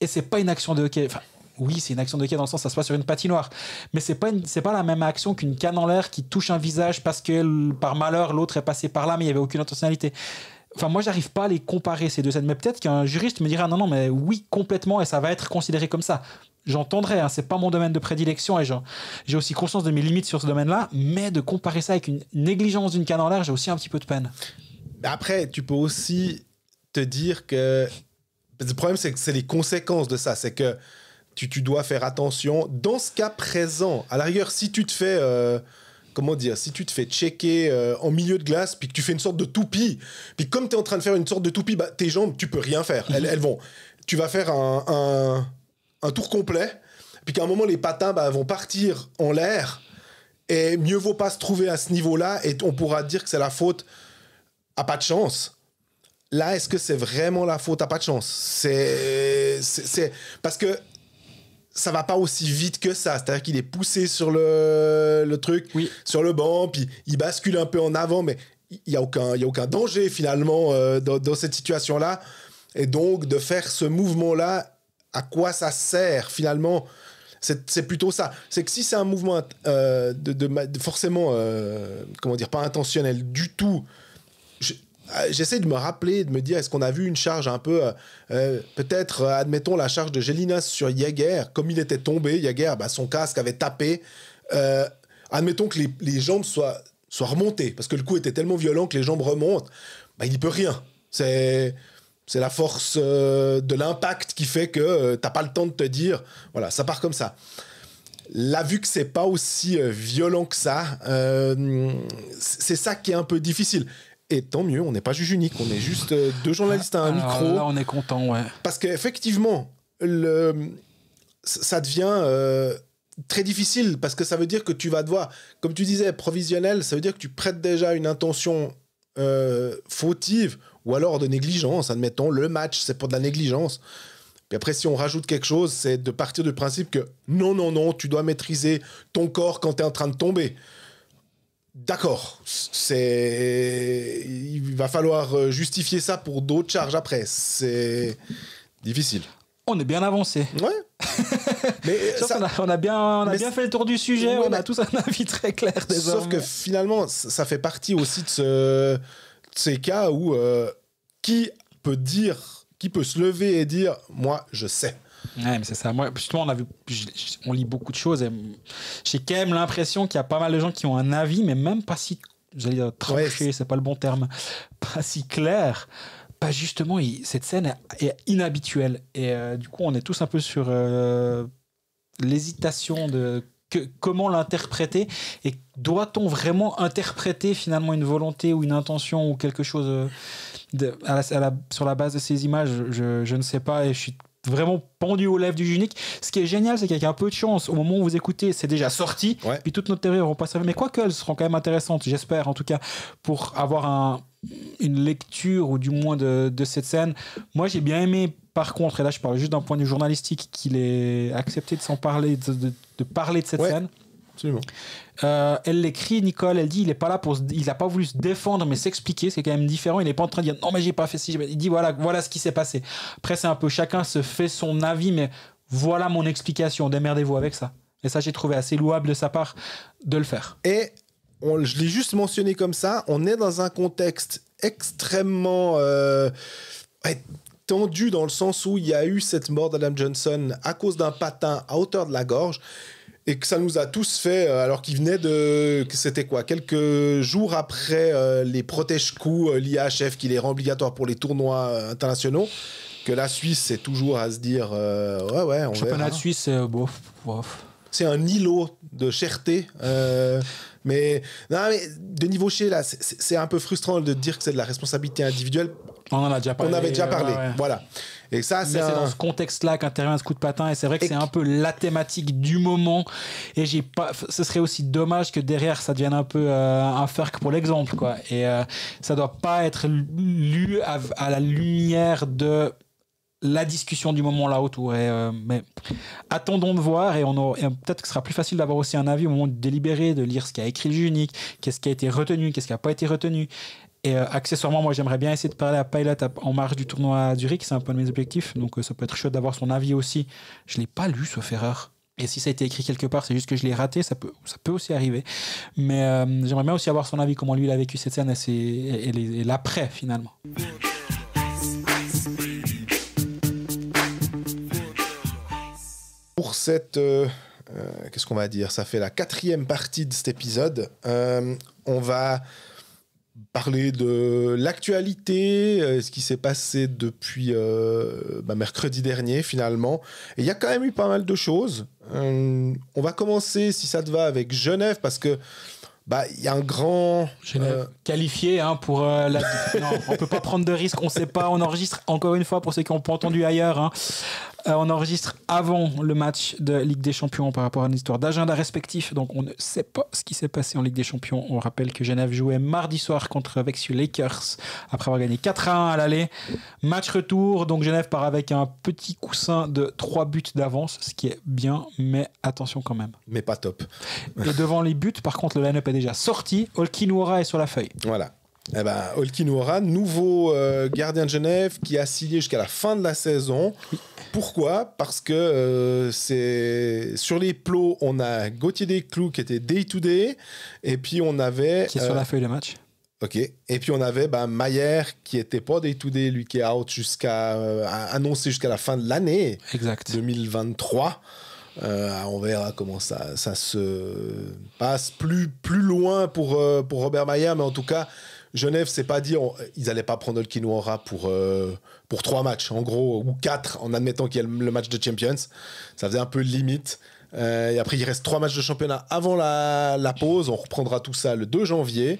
[SPEAKER 2] Et c'est pas une action de hockey. Enfin, oui, c'est une action de hockey dans le sens ça se passe sur une patinoire, mais c'est pas pas la même action qu'une canne en l'air qui touche un visage parce que par malheur l'autre est passé par là mais il n'y avait aucune intentionnalité. Enfin, moi, j'arrive pas à les comparer ces deux scènes, mais peut-être qu'un juriste me dira non, non, mais oui, complètement, et ça va être considéré comme ça. J'entendrai, hein, c'est pas mon domaine de prédilection, et j'ai aussi conscience de mes limites sur ce domaine-là, mais de comparer ça avec une négligence d'une canne en l'air, j'ai aussi un petit peu de peine.
[SPEAKER 1] Après, tu peux aussi te dire que. Le problème, c'est que c'est les conséquences de ça, c'est que tu, dois faire attention. Dans ce cas présent, à l'arrière, si tu te fais. Euh, comment dire, si tu te fais checker euh, en milieu de glace, puis que tu fais une sorte de toupie, puis comme tu es en train de faire une sorte de toupie, bah, tes jambes, tu peux rien faire. Elles, mhm. vont. Tu vas faire un, tour complet, puis qu'à un moment, les patins bah, vont partir en l'air, et mieux vaut pas se trouver à ce niveau-là, et on pourra dire que c'est la faute à pas de chance. Là, est-ce que c'est vraiment la faute à pas de chance C'est. Parce que ça va pas aussi vite que ça. C'est-à-dire qu'il est poussé sur le, truc, sur le banc, puis il bascule un peu en avant, mais il n'y a, aucun, y a aucun danger finalement euh, dans, cette situation-là. Et donc de faire ce mouvement-là, à quoi ça sert finalement c'est plutôt ça. C'est que si c'est un mouvement euh, de, forcément, euh, comment dire, pas intentionnel du tout, euh, j'essaie de me rappeler, de me dire, est-ce qu'on a vu une charge un peu, euh, euh, peut-être, admettons, la charge de Gélinas sur Jaeger, comme il était tombé, Jaeger, bah, son casque avait tapé. admettons que les, jambes soient, soient remontées, parce que le coup était tellement violent que les jambes remontent, bah, il n'y peut rien. C'est... C'est la force de l'impact qui fait que tu n'as pas le temps de te dire, voilà, ça part comme ça. Là, vu que c'est pas aussi violent que ça, c'est ça qui est un peu difficile. Et tant mieux, on n'est pas juge unique, on est juste euh, deux journalistes à un ah, micro. Là, on est content, ouais. Parce qu'effectivement, le... ça devient euh, très difficile parce que ça veut dire que tu vas devoir, comme tu disais, provisionnel, ça veut dire que tu prêtes déjà une intention euh, fautive ou alors de négligence. Admettons, le match, c'est pour de la négligence. Puis après, si on rajoute quelque chose, c'est de partir du principe que non, non, non, tu dois maîtriser ton corps quand tu es en train de tomber. D'accord, c'est il va falloir euh, justifier ça pour d'autres charges après. C'est difficile. On est bien avancé. Ouais. mais on, a, bien, bien fait le tour du sujet. on a tous un avis très clair. Désormais. Sauf que finalement, ça fait partie aussi de, ces cas où euh, qui peut dire, qui peut se lever et dire, moi, je sais. Ouais, mais c'est
[SPEAKER 2] ça. Moi, justement, on, a vu, on lit beaucoup de choses. Et j'ai quand même l'impression qu'il y a pas mal de gens qui ont un avis, mais même pas si. J'allais dire tranché, c'est pas le bon terme. Pas si clair. Pas justement, cette scène est inhabituelle. Et euh, du coup, on est tous un peu sur euh, l'hésitation de comment l'interpréter et doit-on vraiment interpréter finalement une volonté ou une intention ou quelque chose euh, de, sur la base de ces images je, je, ne sais pas et je suis vraiment pendu aux lèvres du Junique. Ce qui est génial, c'est qu'avec un peu de chance, au moment où vous écoutez, c'est déjà sorti. Puis toutes nos théories auront pas servi. Mais quoi qu'elles seront quand même intéressantes, j'espère en tout cas, pour avoir un, une lecture ou du moins de, cette scène. Moi, j'ai bien aimé, par contre, et là je parle juste d'un point de vue journalistique, qu'il ait accepté de s'en parler, de, parler de cette ouais. scène. Euh, elle l'écrit, Nicole, elle dit il est pas là pour il pas voulu se défendre mais s'expliquer, c'est quand même différent. Il n'est pas en train de dire non mais j'ai pas fait si il dit voilà voilà ce qui s'est passé. Après c'est un peu chacun se fait son avis mais voilà mon explication. Démerdez-vous avec ça. Et ça j'ai trouvé assez louable de sa part de le faire.
[SPEAKER 1] Et je l'ai juste mentionné comme ça. On est dans un contexte extrêmement euh, tendu dans le sens où il y a eu cette mort d'Adam Johnson à cause d'un patin à hauteur de la gorge et que ça nous a tous fait, euh, alors qu'il venait de, c'était quoi, quelques jours après euh, les protège-coups, euh, l'IHF qui les rend obligatoires pour les tournois internationaux, que la Suisse est toujours à se dire, ouais ouais, on Championnat de Suisse, bof, bof. C'est un îlot de cherté. mais, de niveau chez là, c'est un peu frustrant de dire que c'est de la responsabilité individuelle. On en a déjà parlé. On avait déjà parlé, voilà. Et ça, c'est dans ce
[SPEAKER 2] contexte-là qu'intervient ce coup de patin. Et c'est vrai que c'est un peu la thématique du moment. Et j'ai pas. Ce serait aussi dommage que derrière, ça devienne un peu euh, un ferc pour l'exemple, quoi. Et euh, ça doit pas être lu à, la lumière de la discussion du moment là autour. Euh, mais attendons de voir et, peut-être que ce sera plus facile d'avoir aussi un avis au moment de délibérer, de lire ce qui a écrit le unique, qu'est-ce qui a été retenu, qu'est-ce qui n'a pas été retenu. Et euh, accessoirement, moi, j'aimerais bien essayer de parler à Pilot en marge du tournoi à Zurich. C'est un peu de mes objectifs. Donc, euh, ça peut être chouette d'avoir son avis aussi. Je ne l'ai pas lu, sauf erreur. Et si ça a été écrit quelque part, c'est juste que je l'ai raté. Ça peut, ça peut aussi arriver. Mais euh, j'aimerais bien aussi avoir son avis, comment lui, il a vécu cette scène et, et l'après, finalement.
[SPEAKER 1] Pour cette. Qu'est-ce qu'on va dire Ça fait la quatrième partie de cet épisode. on va parler de l'actualité, euh, ce qui s'est passé depuis euh, bah, mercredi dernier finalement. il y a quand même eu pas mal de choses. Euh, on va commencer, si ça te va, avec Genève, parce que bah, il y a un grand qualifié hein, pour la... On on peut pas prendre de
[SPEAKER 2] risques on sait pas on enregistre encore une fois pour ceux qui n'ont pas entendu ailleurs hein. Euh, on enregistre avant le match de Ligue des Champions par rapport à une histoire d'agenda respectif. Donc on ne sait pas ce qui s'est passé en Ligue des Champions. On rappelle que Genève jouait mardi soir contre Vexu Lakers après avoir gagné 4 à 1 à l'aller. Match retour. Donc Genève part avec un petit coussin de 3 buts d'avance, ce qui est bien, mais attention quand même. Mais pas top. Et devant les buts, par contre, le line-up
[SPEAKER 1] est déjà sorti. Olkinuora est sur la feuille. Voilà. Eh ben, nouveau euh, gardien de Genève qui a signé jusqu'à la fin de la saison. Pourquoi Parce que euh, c'est sur les plots, on a Gauthier clous qui était day-to-day, et puis on avait... Qui est sur euh, la feuille de match. OK. Et puis on avait bah ben, Maillère qui était pas day-to-day, lui qui est out jusqu'à... annoncé jusqu'à la fin de l'année. Exact. 2023. on verra comment ça, se passe plus, plus loin pour, pour Robert Maillard, mais en tout cas, Genève c'est pas dit ils n'allaient pas prendre le quinoa pour, euh, pour trois matchs, en gros, ou quatre, en admettant qu'il y a le match de Champions. Ça faisait un peu limite. Euh, et après, il reste trois matchs de championnat avant la, pause. On reprendra tout ça le 2 janvier.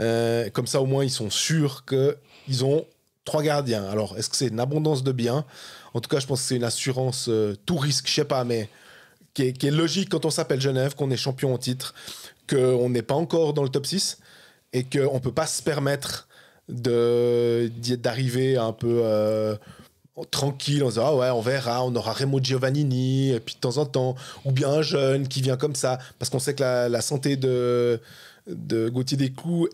[SPEAKER 1] Euh, comme ça, au moins, ils sont sûrs qu'ils ont trois gardiens. Alors, est-ce que c'est une abondance de biens En tout cas, je pense que c'est une assurance euh, tout risque, je sais pas, mais qui est, qui est logique quand on s'appelle Genève, qu'on est champion en titre, qu'on n'est pas encore dans le top 6 et qu'on ne peut pas se permettre d'arriver un peu euh, tranquille en disant ah ouais on verra on aura Remo Giovannini et puis de temps en temps ou bien un jeune qui vient comme ça parce qu'on sait que la, la, santé de de Gauthier Descoux,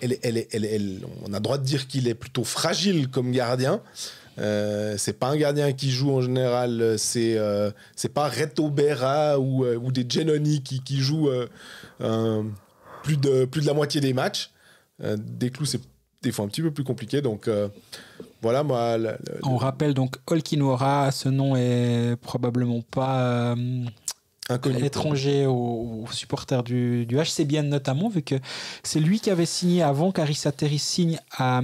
[SPEAKER 1] elle, elle, elle, on a droit de dire qu'il est plutôt fragile comme gardien Ce euh, c'est pas un gardien qui joue en général, c'est n'est euh, c'est pas Reto Berra ou, ou des Genoni qui, qui jouent plus de, plus de la moitié des matchs. Euh, des clous, c'est des fois un petit peu plus compliqué. Donc euh, voilà, moi. On
[SPEAKER 2] rappelle donc Olkinora, ce nom est probablement pas. Euh, Inconnu. étranger aux, supporters du, du HCBN notamment, vu que c'est lui qui avait signé avant qu'Arissa Terry signe à,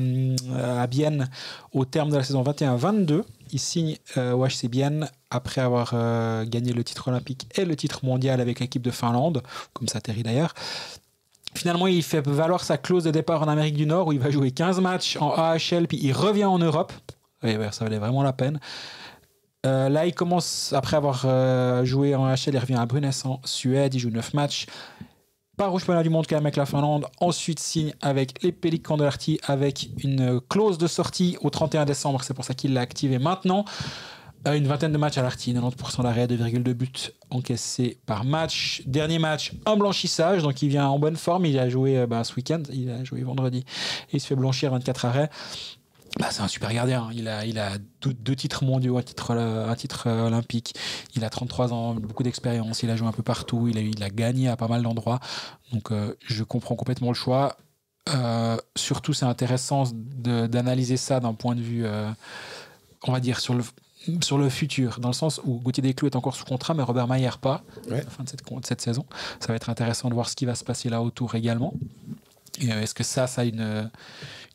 [SPEAKER 2] à Bienne au terme de la saison 21-22. Il signe au au HCBN après avoir gagné le titre olympique et le titre mondial avec l'équipe de Finlande, comme ça Terry d'ailleurs. Finalement, il fait valoir sa clause de départ en Amérique du Nord où il va jouer 15 matchs en AHL, puis il revient en Europe. ça valait vraiment la peine. Euh, là, il commence, après avoir euh, joué en AHL, il revient à Bruness en Suède, il joue 9 matchs. par au du monde quand même avec la Finlande. Ensuite, signe avec les Pelicans de l'Arty avec une clause de sortie au 31 décembre. C'est pour ça qu'il l'a activé maintenant. Euh, une vingtaine de matchs à l'arti, 90% d'arrêt, 2,2 buts encaissés par match. Dernier match, un blanchissage, donc il vient en bonne forme. Il a joué euh, bah, ce week-end, il a joué vendredi. Et il se fait blanchir 24 arrêts. Bah, c'est un super gardien. Hein. Il a, il a deux, titres mondiaux, un titre, euh, olympique. Il a 33 ans, beaucoup d'expérience. Il a joué un peu partout. Il a, il a gagné à pas mal d'endroits. Donc, je comprends complètement le choix. surtout, c'est intéressant d'analyser ça d'un point de vue, on va dire, sur le, sur le futur, dans le sens où Gauthier Desclous est encore sous contrat, mais Robert Mayer pas, à la fin de cette, cette, saison. Ça va être intéressant de voir ce qui va se passer là autour également. Euh, est-ce que ça, ça a une, euh,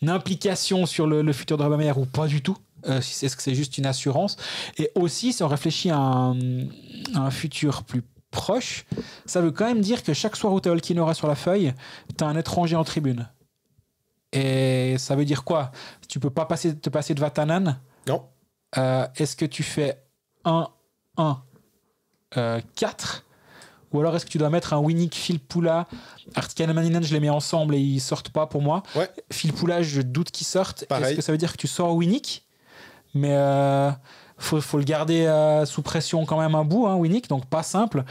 [SPEAKER 2] implication sur le, futur de Robert Mayer ou pas du tout euh, Est-ce que c'est juste une assurance Et aussi, si on réfléchit à un, futur plus proche, ça veut quand même dire que chaque soir où tu Holkin aura sur la feuille, tu as un étranger en tribune. Et ça veut dire quoi Tu peux pas passer, te passer de Vatanan non. Euh, est-ce que tu fais 1, 1, 4 ou alors est-ce que tu dois mettre un Winnick, filpula, Poula, je les mets ensemble et ils sortent pas pour moi. Ouais. je doute qu'ils sortent. Est-ce que ça veut dire que tu sors Winnick Mais il euh, faut, le garder euh, sous pression quand même un bout, hein, Winnick, donc pas simple.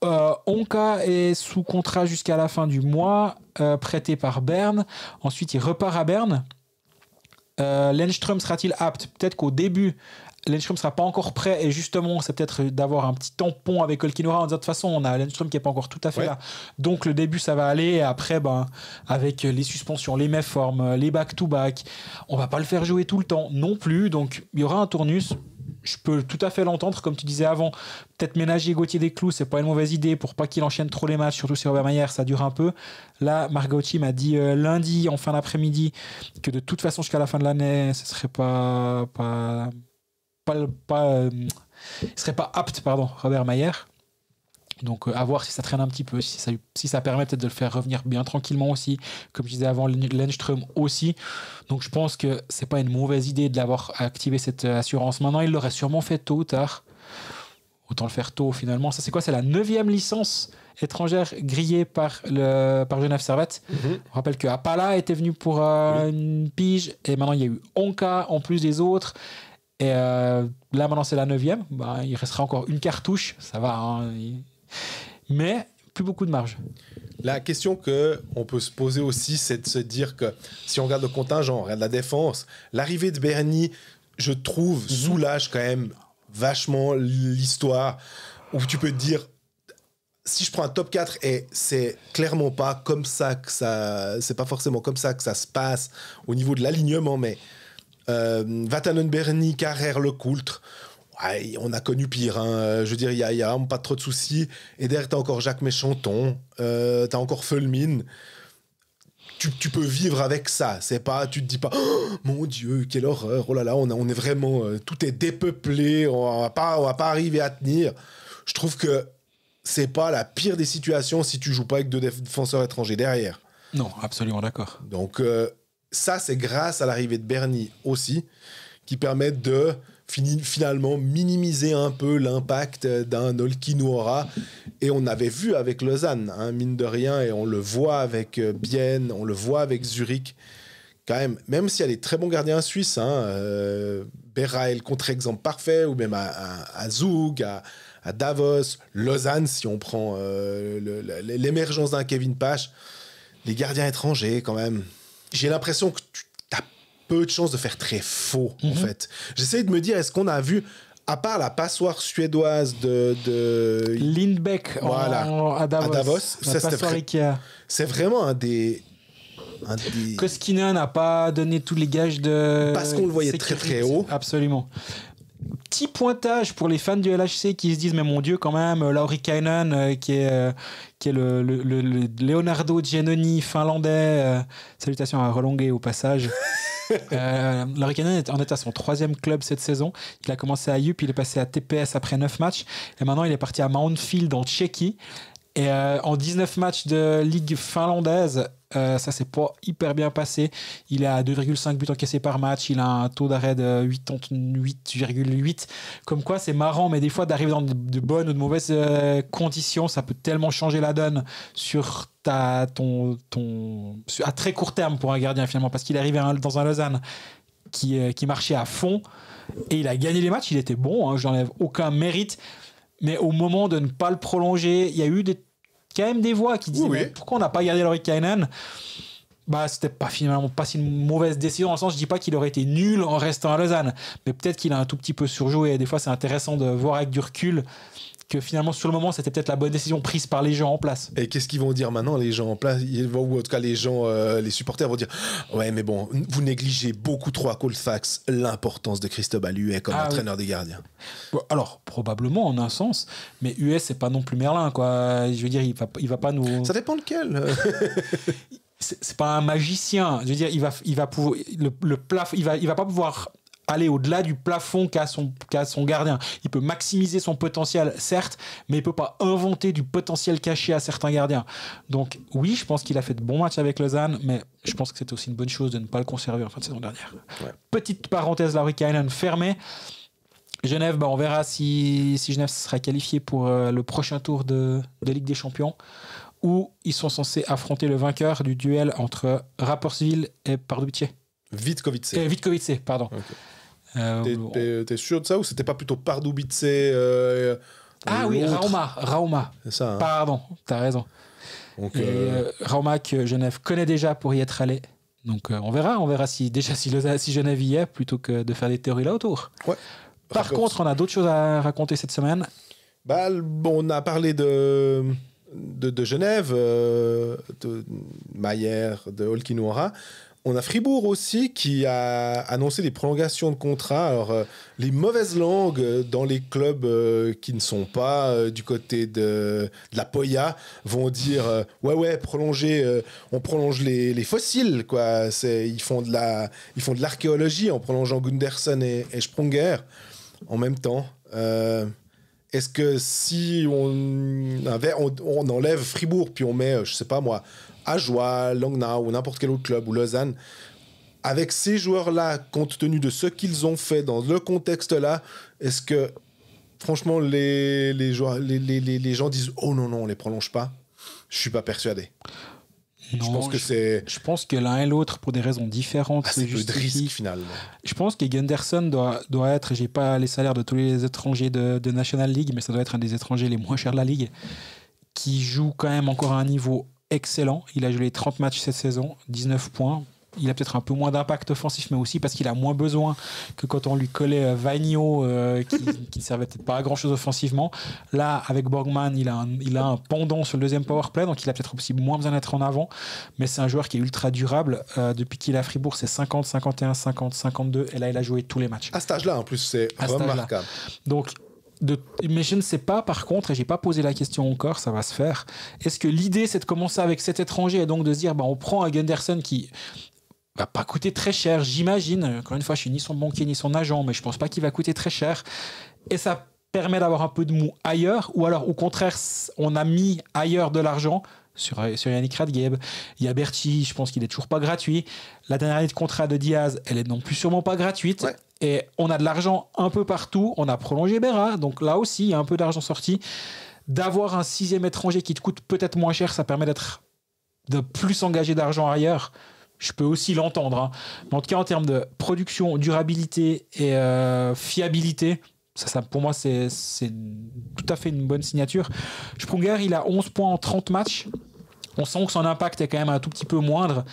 [SPEAKER 2] Onka est sous contrat jusqu'à la fin du mois, prêté par Berne. Ensuite, il repart à Berne euh, sera-t-il apte Peut-être qu'au début, Lenström sera pas encore prêt et justement c'est peut-être d'avoir un petit tampon avec Olkinora en de toute façon on a Lenström qui est pas encore tout à fait là donc le début ça va aller et après ben avec les suspensions les méformes les back to back on va pas le faire jouer tout le temps non plus donc il y aura un tournus je peux tout à fait l'entendre, comme tu disais avant. Peut-être ménager Gauthier des clous, c'est pas une mauvaise idée pour pas qu'il enchaîne trop les matchs, surtout si Robert Mayer, ça dure un peu. Là, Margotti m'a dit euh, lundi, en fin d'après-midi, que de toute façon, jusqu'à la fin de l'année, ce serait pas. pas. pas. Euh, serait pas apte, pardon, Robert Mayer. Donc euh, à voir si ça traîne un petit peu, si ça, si ça permet peut-être de le faire revenir bien tranquillement aussi. Comme je disais avant, Lenstrom aussi. Donc je pense que c'est pas une mauvaise idée de l'avoir activé cette euh, assurance. Maintenant, il l'aurait sûrement fait tôt ou tard. Autant le faire tôt finalement. Ça c'est quoi C'est la neuvième licence étrangère grillée par, le, par Genève Servette. Mhm. On rappelle que Apala était venu pour euh, une pige et maintenant il y a eu Onka en plus des autres. Et là maintenant c'est la neuvième. Bah, il restera encore une cartouche. Ça va. Hein, mais plus beaucoup de marge.
[SPEAKER 1] La question que on peut se poser aussi, c'est de se dire que si on regarde le contingent, on regarde la défense, l'arrivée de Bernie, je trouve, mhm. soulage quand même vachement l'histoire, où tu peux te dire, si je prends un top 4 et c'est clairement pas comme ça que ça, c'est pas forcément comme ça que ça se passe au niveau de l'alignement, mais euh, Vatanen Bernie, Carrère, Le Coultre, on a connu pire. Hein. Euh, je veux dire, il y a, pas trop de soucis. Et derrière, tu as encore Jacques Méchanton, euh, tu as encore Fulmine. Tu, peux vivre avec ça. C'est pas, tu te dis pas, oh, mon Dieu, quelle horreur. Oh là là, on, est vraiment, euh, tout est dépeuplé. On va pas, on va pas arriver à tenir. Je trouve que c'est pas la pire des situations si tu joues pas avec deux défenseurs étrangers derrière. Non, absolument d'accord. Donc ça, c'est grâce à l'arrivée de Bernie aussi, qui permet de finalement minimiser un peu l'impact euh, d'un Olkinuora. Et on avait vu avec Lausanne, hein, mine de rien, et on le voit avec euh, Bienne, on le voit avec Zurich. Quand même, même s'il y a des très bons gardiens suisses, hein, euh, est le contre-exemple parfait, ou même à, à, à Zug, à, Davos, Lausanne, si on prend l'émergence d'un Kevin Pache, les gardiens étrangers, quand même. J'ai l'impression que tu, peu de chances de faire très faux, en mhm. fait. J'essayais de me dire, est-ce qu'on a vu à part la passoire suédoise de, Lindbeck voilà. à Davos, la passoire
[SPEAKER 2] C'est vraiment un des, un des... Koskinen n'a pas donné tous les gages de. Parce qu'on le voyait très très haut. Absolument. Petit pointage pour les fans du LHC qui se disent mais mon dieu quand même euh, Laurie Kainan euh, qui est euh, qui est le, Leonardo Giannoni finlandais Salutation salutations à relonger au passage euh, Cannon en est à son troisième club cette saison. Il a commencé à U, puis il est passé à TPS après 9 matchs. Et maintenant, il est parti à Mountfield en Tchéquie. Et euh, en 19 matchs de ligue finlandaise, euh, ça s'est pas hyper bien passé. Il a 2,5 buts encaissés par match, il a un taux d'arrêt de 88,8. Comme quoi, c'est marrant, mais des fois, d'arriver dans de, bonnes ou de mauvaises euh, conditions, ça peut tellement changer la donne sur ta, ton, ton, à très court terme pour un gardien finalement, parce qu'il est arrivé dans un Lausanne qui, qui marchait à fond et il a gagné les matchs. Il était bon, hein, je n'enlève aucun mérite mais au moment de ne pas le prolonger, il y a eu quand même des voix qui disaient pourquoi on n'a pas gardé Laurie Kynan bah, c'était pas finalement pas si une mauvaise décision. Dans le sens, je dis pas qu'il aurait été nul en restant à Lausanne, mais peut-être qu'il a un tout petit peu surjoué. Et des fois, c'est intéressant de voir avec du recul
[SPEAKER 1] que finalement sur le moment c'était peut-être la bonne décision prise par les gens en place. Et qu'est-ce qu'ils vont dire maintenant les gens en place ou en tout cas les gens, euh, les supporters vont dire ouais mais bon vous négligez beaucoup trop à Colfax l'importance de Cristobal et eh, comme ah entraîneur des gardiens.
[SPEAKER 2] Alors probablement en un sens, mais US, c'est pas non plus Merlin quoi. Je veux dire il va il va pas nous. Ça dépend lequel. c'est pas un magicien. Je veux dire il va il va pouvoir le, le plaf il va il va pas pouvoir aller au-delà du plafond qu'a son, son gardien. Il peut maximiser son potentiel, certes, mais il peut pas inventer du potentiel caché à certains gardiens. Donc oui, je pense qu'il a fait de bons matchs avec Lausanne, mais je pense que c'était aussi une bonne chose de ne pas le conserver en fin de saison dernière. Petite parenthèse, Laurie Kynan fermée. Genève, bah, on verra si, Genève sera qualifié pour euh, le prochain tour de, de Ligue des Champions, où ils sont censés affronter le vainqueur du duel entre Civil et Pardubice.
[SPEAKER 1] Vitkovice. Eh, pardon. Euh, t'es sûr de ça ou c'était pas plutôt Pardubice euh, euh, Ah oui, Rauma, C'est ça. Hein. Pardon,
[SPEAKER 2] t'as raison. Rauma que Genève connaît déjà pour y être allé. Donc on verra, on verra si déjà si, Genève y
[SPEAKER 1] est plutôt que de faire des théories là autour.
[SPEAKER 2] Par contre, on a d'autres choses à raconter cette semaine.
[SPEAKER 1] Bah, on a parlé de, de, Genève, de Maillère, de Holkinoara. On a Fribourg aussi qui a annoncé des prolongations de contrats. Alors, euh, les mauvaises langues euh, dans les clubs euh, qui ne sont pas du côté de, la Poya vont dire Ouais, ouais, prolonger, on prolonge les, fossiles, quoi. Ils font de l'archéologie en prolongeant Gunderson et, Sprunger en même temps. Est-ce que si on, enlève Fribourg, puis on met, je sais pas moi, à Joie, ou n'importe quel autre club ou Lausanne, avec ces joueurs-là, compte tenu de ce qu'ils ont fait dans le contexte-là, est-ce que franchement les, les, les, gens disent oh non, non, on les prolonge pas Je suis pas persuadé. je pense que c'est. Je pense que l'un et l'autre, pour des raisons différentes, ah, c'est juste risque finalement.
[SPEAKER 2] Je pense que Gunderson doit, doit être, j'ai pas les salaires de tous les étrangers de, de National League, mais ça doit être un des étrangers les moins chers de la ligue, qui joue quand même encore à un niveau excellent. Il a joué les 30 matchs cette saison, 19 points. Il a peut-être un peu moins d'impact offensif, mais aussi parce qu'il a moins besoin que quand on lui collait euh, Vagno, euh, qui ne servait peut-être pas à grand-chose offensivement. Là, avec Borgman, il a, un, il a un pendant sur le deuxième power play, donc il a peut-être aussi moins besoin d'être en avant. Mais c'est un joueur qui est ultra durable. Euh, depuis qu'il est à Fribourg, c'est 50, 51, 50, 52. Et là, il a joué tous les matchs.
[SPEAKER 1] À cet âge-là, en plus, c'est remarquable.
[SPEAKER 2] Donc, mais je ne sais pas, par contre, et j'ai pas posé la question encore, ça va se faire. Est-ce que l'idée, c'est de commencer avec cet étranger et donc de se dire, bah, on prend un Gunderson qui va pas coûter très cher, j'imagine. Encore une fois, je suis ni son banquier ni son agent, mais je pense pas qu'il va coûter très cher. Et ça permet d'avoir un peu de mou ailleurs, ou alors au contraire, on a mis ailleurs de l'argent sur, Yannick Radgeb. Il y a Berti, je pense qu'il est toujours pas gratuit. La dernière année de contrat de Diaz, elle est non plus sûrement pas gratuite. Et on a de l'argent un peu partout. On a prolongé Bera donc là aussi, il y a un peu d'argent sorti. D'avoir un sixième étranger qui te coûte peut-être moins cher, ça permet d'être de plus engager d'argent ailleurs. Je peux aussi l'entendre. Hein. en tout cas, en termes de production, durabilité et euh, fiabilité, pour moi, c'est tout à fait une bonne signature. Sprunger, il a 11 points en 30 matchs. On sent que son impact est quand même un tout petit peu moindre.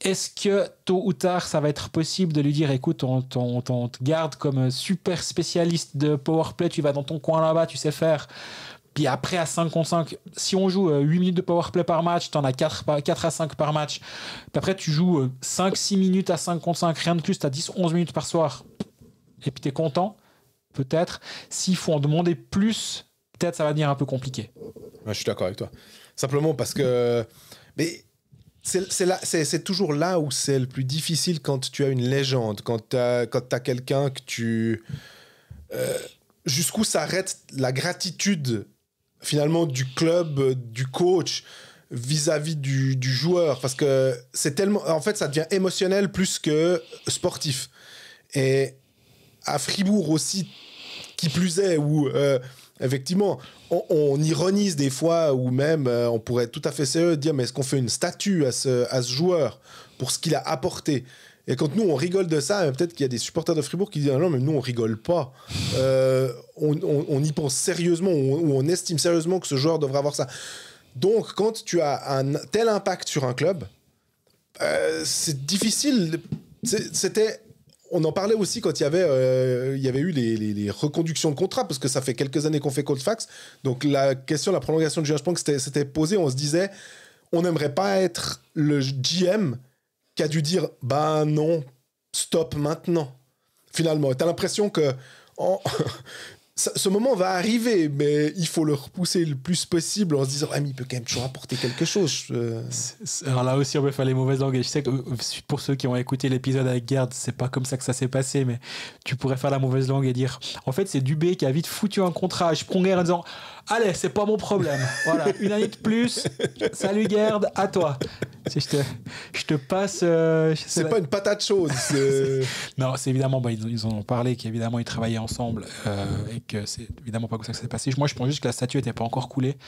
[SPEAKER 2] Est-ce que tôt ou tard, ça va être possible de lui dire écoute, on, te garde comme super spécialiste de powerplay, tu vas dans ton coin là-bas, tu sais faire. Puis après, à 5 contre 5, si on joue 8 euh, minutes de play par match, tu en as 4, 4 à 5 par match. Puis après, tu joues 5-6 euh, minutes à 5 contre 5, rien de plus, tu as 10-11 minutes par soir et puis tu es content, peut-être. S'il faut en demander plus, peut-être ça va devenir un peu compliqué.
[SPEAKER 1] je suis d'accord avec toi. Simplement parce que. Mais c'est toujours là où c'est le plus difficile quand tu as une légende, quand tu as, quelqu'un que tu. Euh, jusqu'où s'arrête la gratitude finalement du club, euh, du coach vis-à-vis -vis du, du, joueur parce que c'est tellement en fait ça devient émotionnel plus que sportif et à Fribourg aussi, qui plus est, où euh, effectivement, on, ironise des fois, ou même euh, on pourrait tout à fait sérieux dire, mais est-ce qu'on fait une statue à ce, joueur pour ce qu'il a apporté et quand nous, on rigole de ça, euh, peut-être qu'il y a des supporters de Fribourg qui disent ah non, mais nous, on rigole pas. on, y pense sérieusement, ou on, estime sérieusement que ce joueur devrait avoir ça. Donc, quand tu as un tel impact sur un club, c'est difficile. C'était on en parlait aussi quand il y avait, euh, il y avait eu les, reconductions de contrat, parce que ça fait quelques années qu'on fait Fax. Donc la question de la prolongation de Josh Punk s'était posée. On se disait, on n'aimerait pas être le GM qui a dû dire, bah non, stop maintenant. Finalement, tu as l'impression que ce moment va arriver, mais il faut le repousser le plus possible en se disant Ah, mais il peut quand même toujours apporter quelque chose.
[SPEAKER 2] Alors là aussi, on peut faire les mauvaises langues. Et je sais que euh, pour ceux qui ont écouté l'épisode avec Gerd, c'est pas comme ça que ça s'est passé, mais tu pourrais faire la mauvaise langue et dire En fait, c'est Dubé qui a vite foutu un contrat à Sprunger en disant Allez, c'est pas mon problème. Voilà, une année de plus. Salut Gerd, à toi. je te, passe. Euh, c'est pas une patate chose. »« non, c'est évidemment, bah, ils, en ont parlé, qu'évidemment ils travaillaient ensemble euh, et que c'est évidemment pas comme ça que ça s'est passé. Moi, je pense juste que la statue n'était pas encore coulée.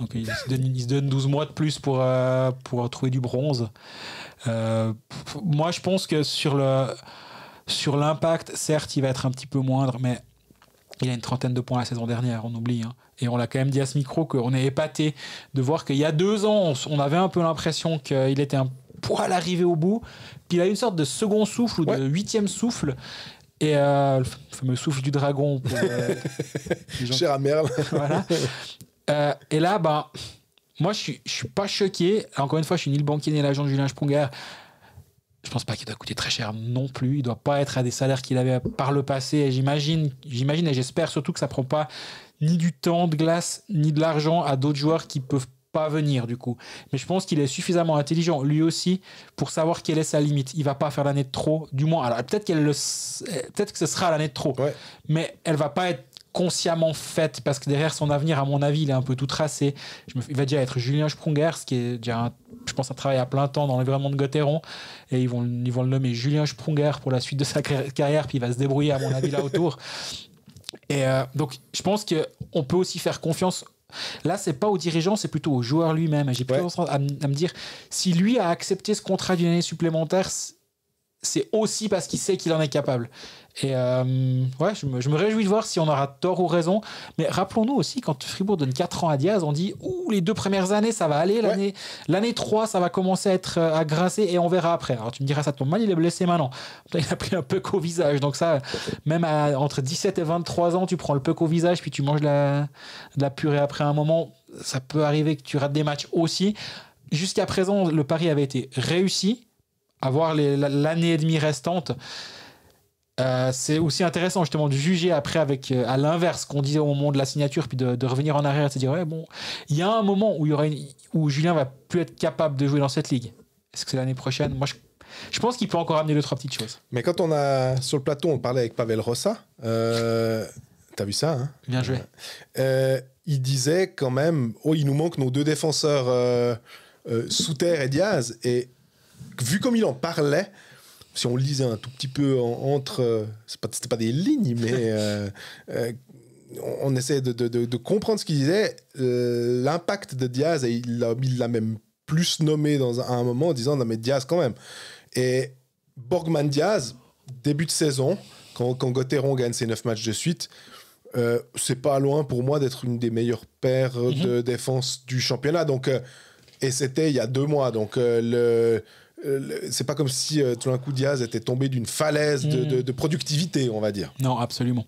[SPEAKER 2] Donc ils se, donnent, 12 mois de plus pour, euh, pour trouver du bronze. moi, je pense que sur le. Sur l'impact, certes, il va être un petit peu moindre, mais il a une trentaine de points la saison dernière, on oublie. Hein. Et on l'a quand même dit à ce micro qu'on est épaté de voir qu'il y a deux ans, on avait un peu l'impression qu'il était un poil arrivé au bout. Puis il a eu une sorte de second souffle ou de huitième souffle. Et euh, le fameux souffle du dragon. Euh,
[SPEAKER 1] Cher à voilà.
[SPEAKER 2] Euh, et là, ben, moi, je ne suis pas choqué. Encore une fois, je suis ni le banquier ni l'agent de Julien Sprunger je pense pas qu'il doit coûter très cher non plus. Il doit pas être à des salaires qu'il avait par le passé. Et j'imagine, j'imagine et j'espère surtout que ça prend pas ni du temps de glace ni de l'argent à d'autres joueurs qui peuvent pas venir du coup. Mais je pense qu'il est suffisamment intelligent lui aussi pour savoir quelle est sa limite. Il va pas faire l'année de trop, du moins. Alors peut-être qu'elle le, peut-être que ce sera l'année de trop. Mais elle va pas être consciemment faite parce que derrière son avenir, à mon avis, il est un peu tout tracé. Il va déjà être Julien Sprunger, ce qui est déjà, un, je pense, un travail à plein temps dans l'environnement de Gauthieron et ils vont, ils vont le nommer Julien Sprunger pour la suite de sa carrière, puis il va se débrouiller à mon avis là autour. Et euh, donc, je pense qu'on peut aussi faire confiance. Là, c'est pas aux dirigeants, c'est plutôt au joueur lui-même. J'ai plus à, à, me dire si lui a accepté ce contrat d'une année supplémentaire, c'est aussi parce qu'il sait qu'il en est capable. Et euh, ouais, je me, réjouis de voir si on aura tort ou raison. Mais rappelons-nous aussi, quand Fribourg donne 4 ans à Diaz, on dit Ouh, les deux premières années, ça va aller. L'année l'année 3, ça va commencer à être euh, à grincer et on verra après. Alors tu me diras, ça ton mal, il est blessé maintenant. Il a pris un peu au visage. Donc, ça, même entre 17 et 23 ans, tu prends le peu au visage, puis tu manges la, de la purée après un moment. Ça peut arriver que tu rates des matchs aussi. Jusqu'à présent, le pari avait été réussi avoir l'année et demie restante. Euh, c'est aussi intéressant justement de juger après avec euh, à l'inverse qu'on disait au moment de la signature puis de, revenir en arrière et de se dire bon il y a un moment où il y aura une, où Julien va plus être capable de jouer dans cette ligue est-ce que c'est l'année prochaine moi je, pense qu'il peut encore amener deux trois petites choses
[SPEAKER 1] mais quand on a sur le plateau on parlait avec Pavel Rossa euh, t'as vu ça hein bien joué euh, il disait quand même oh il nous manque nos deux défenseurs Souter et Diaz et vu comme il en parlait, si on lisait un tout petit peu entre, euh, c'est pas, pas des lignes, mais euh, euh, on, essaie de, comprendre ce qu'il disait. L'impact de Diaz, et il l'a même plus nommé dans un, moment en disant non mais Diaz quand même. Et Borgman Diaz, début de saison, quand, quand gagne ses 9 matchs de suite, c'est pas loin pour moi d'être une des meilleures paires mhm. de défense du championnat. Donc et c'était il y a deux mois. Donc le c'est pas comme si euh, tout d'un coup Diaz était tombé d'une falaise de, hmm. productivité, on va dire.
[SPEAKER 2] Non, absolument.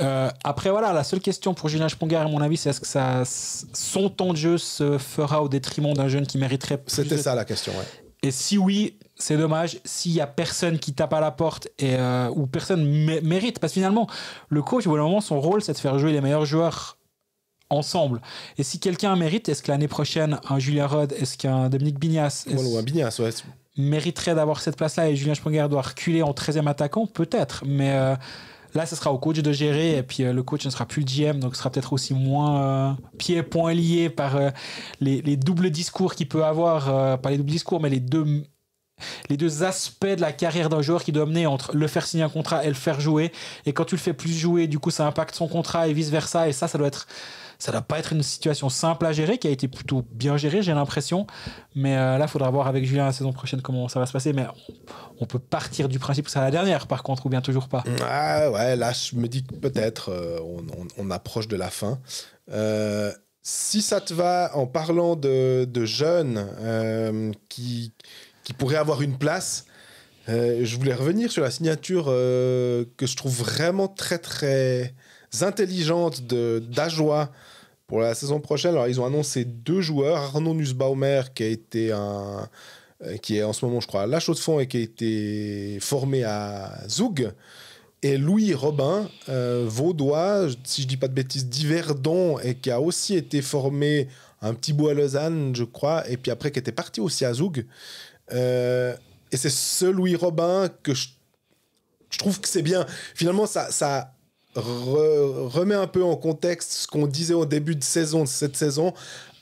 [SPEAKER 2] Euh, après, voilà, la seule question pour Julien Spongar, à mon avis, c'est est-ce que ça, son temps de jeu se fera au détriment d'un jeune qui mériterait plus C'était ça la question, ouais. Et si oui, c'est dommage. S'il y a personne qui tape à la porte et euh, ou personne mérite, parce que finalement, le coach, au moment, son rôle, c'est de faire jouer les meilleurs joueurs ensemble. Et si quelqu'un mérite, est-ce que l'année prochaine, un Julien Rod, est-ce qu'un Dominique Bignas Ou un Bignas, ouais mériterait d'avoir cette place-là et Julien spengler doit reculer en 13e attaquant, peut-être. Mais euh, là, ce sera au coach de gérer et puis euh, le coach ne sera plus le GM, donc ce sera peut-être aussi moins euh, pieds points liés par les, les, doubles discours qu'il peut avoir, pas les doubles discours, mais les deux, les deux aspects de la carrière d'un joueur qui doit mener entre le faire signer un contrat et le faire jouer. Et quand tu le fais plus jouer, du coup, ça impacte son contrat et vice-versa. Et ça, ça doit être ça doit pas être une situation simple à gérer, qui a été plutôt bien gérée, j'ai l'impression. Mais euh, là, il faudra voir avec Julien la saison prochaine comment ça va se passer. Mais on peut partir du principe que c'est la dernière, par contre, ou bien toujours pas.
[SPEAKER 1] Ah ouais, là, je me dis que peut-être euh, on, approche de la fin. Euh, si ça te va, en parlant de, jeunes qui, qui pourraient avoir une place, je voulais revenir sur la signature que je trouve vraiment très très intelligente de pour la saison prochaine. Alors, ils ont annoncé deux joueurs. Arnaud Nussbaumer, qui a été un euh, qui est en ce moment, je crois, à La Chaux de Fonds et qui a été formé à Zoug. Et Louis Robin, euh, vaudois, si je dis pas de bêtises, d'Iverdon et qui a aussi été formé un petit bout à Lausanne, je crois, et puis après qui était parti aussi à Zoug. Euh, et c'est ce Louis Robin que je, trouve que c'est bien. Finalement, ça, ça remet un peu en contexte ce qu'on disait au début de saison de cette saison.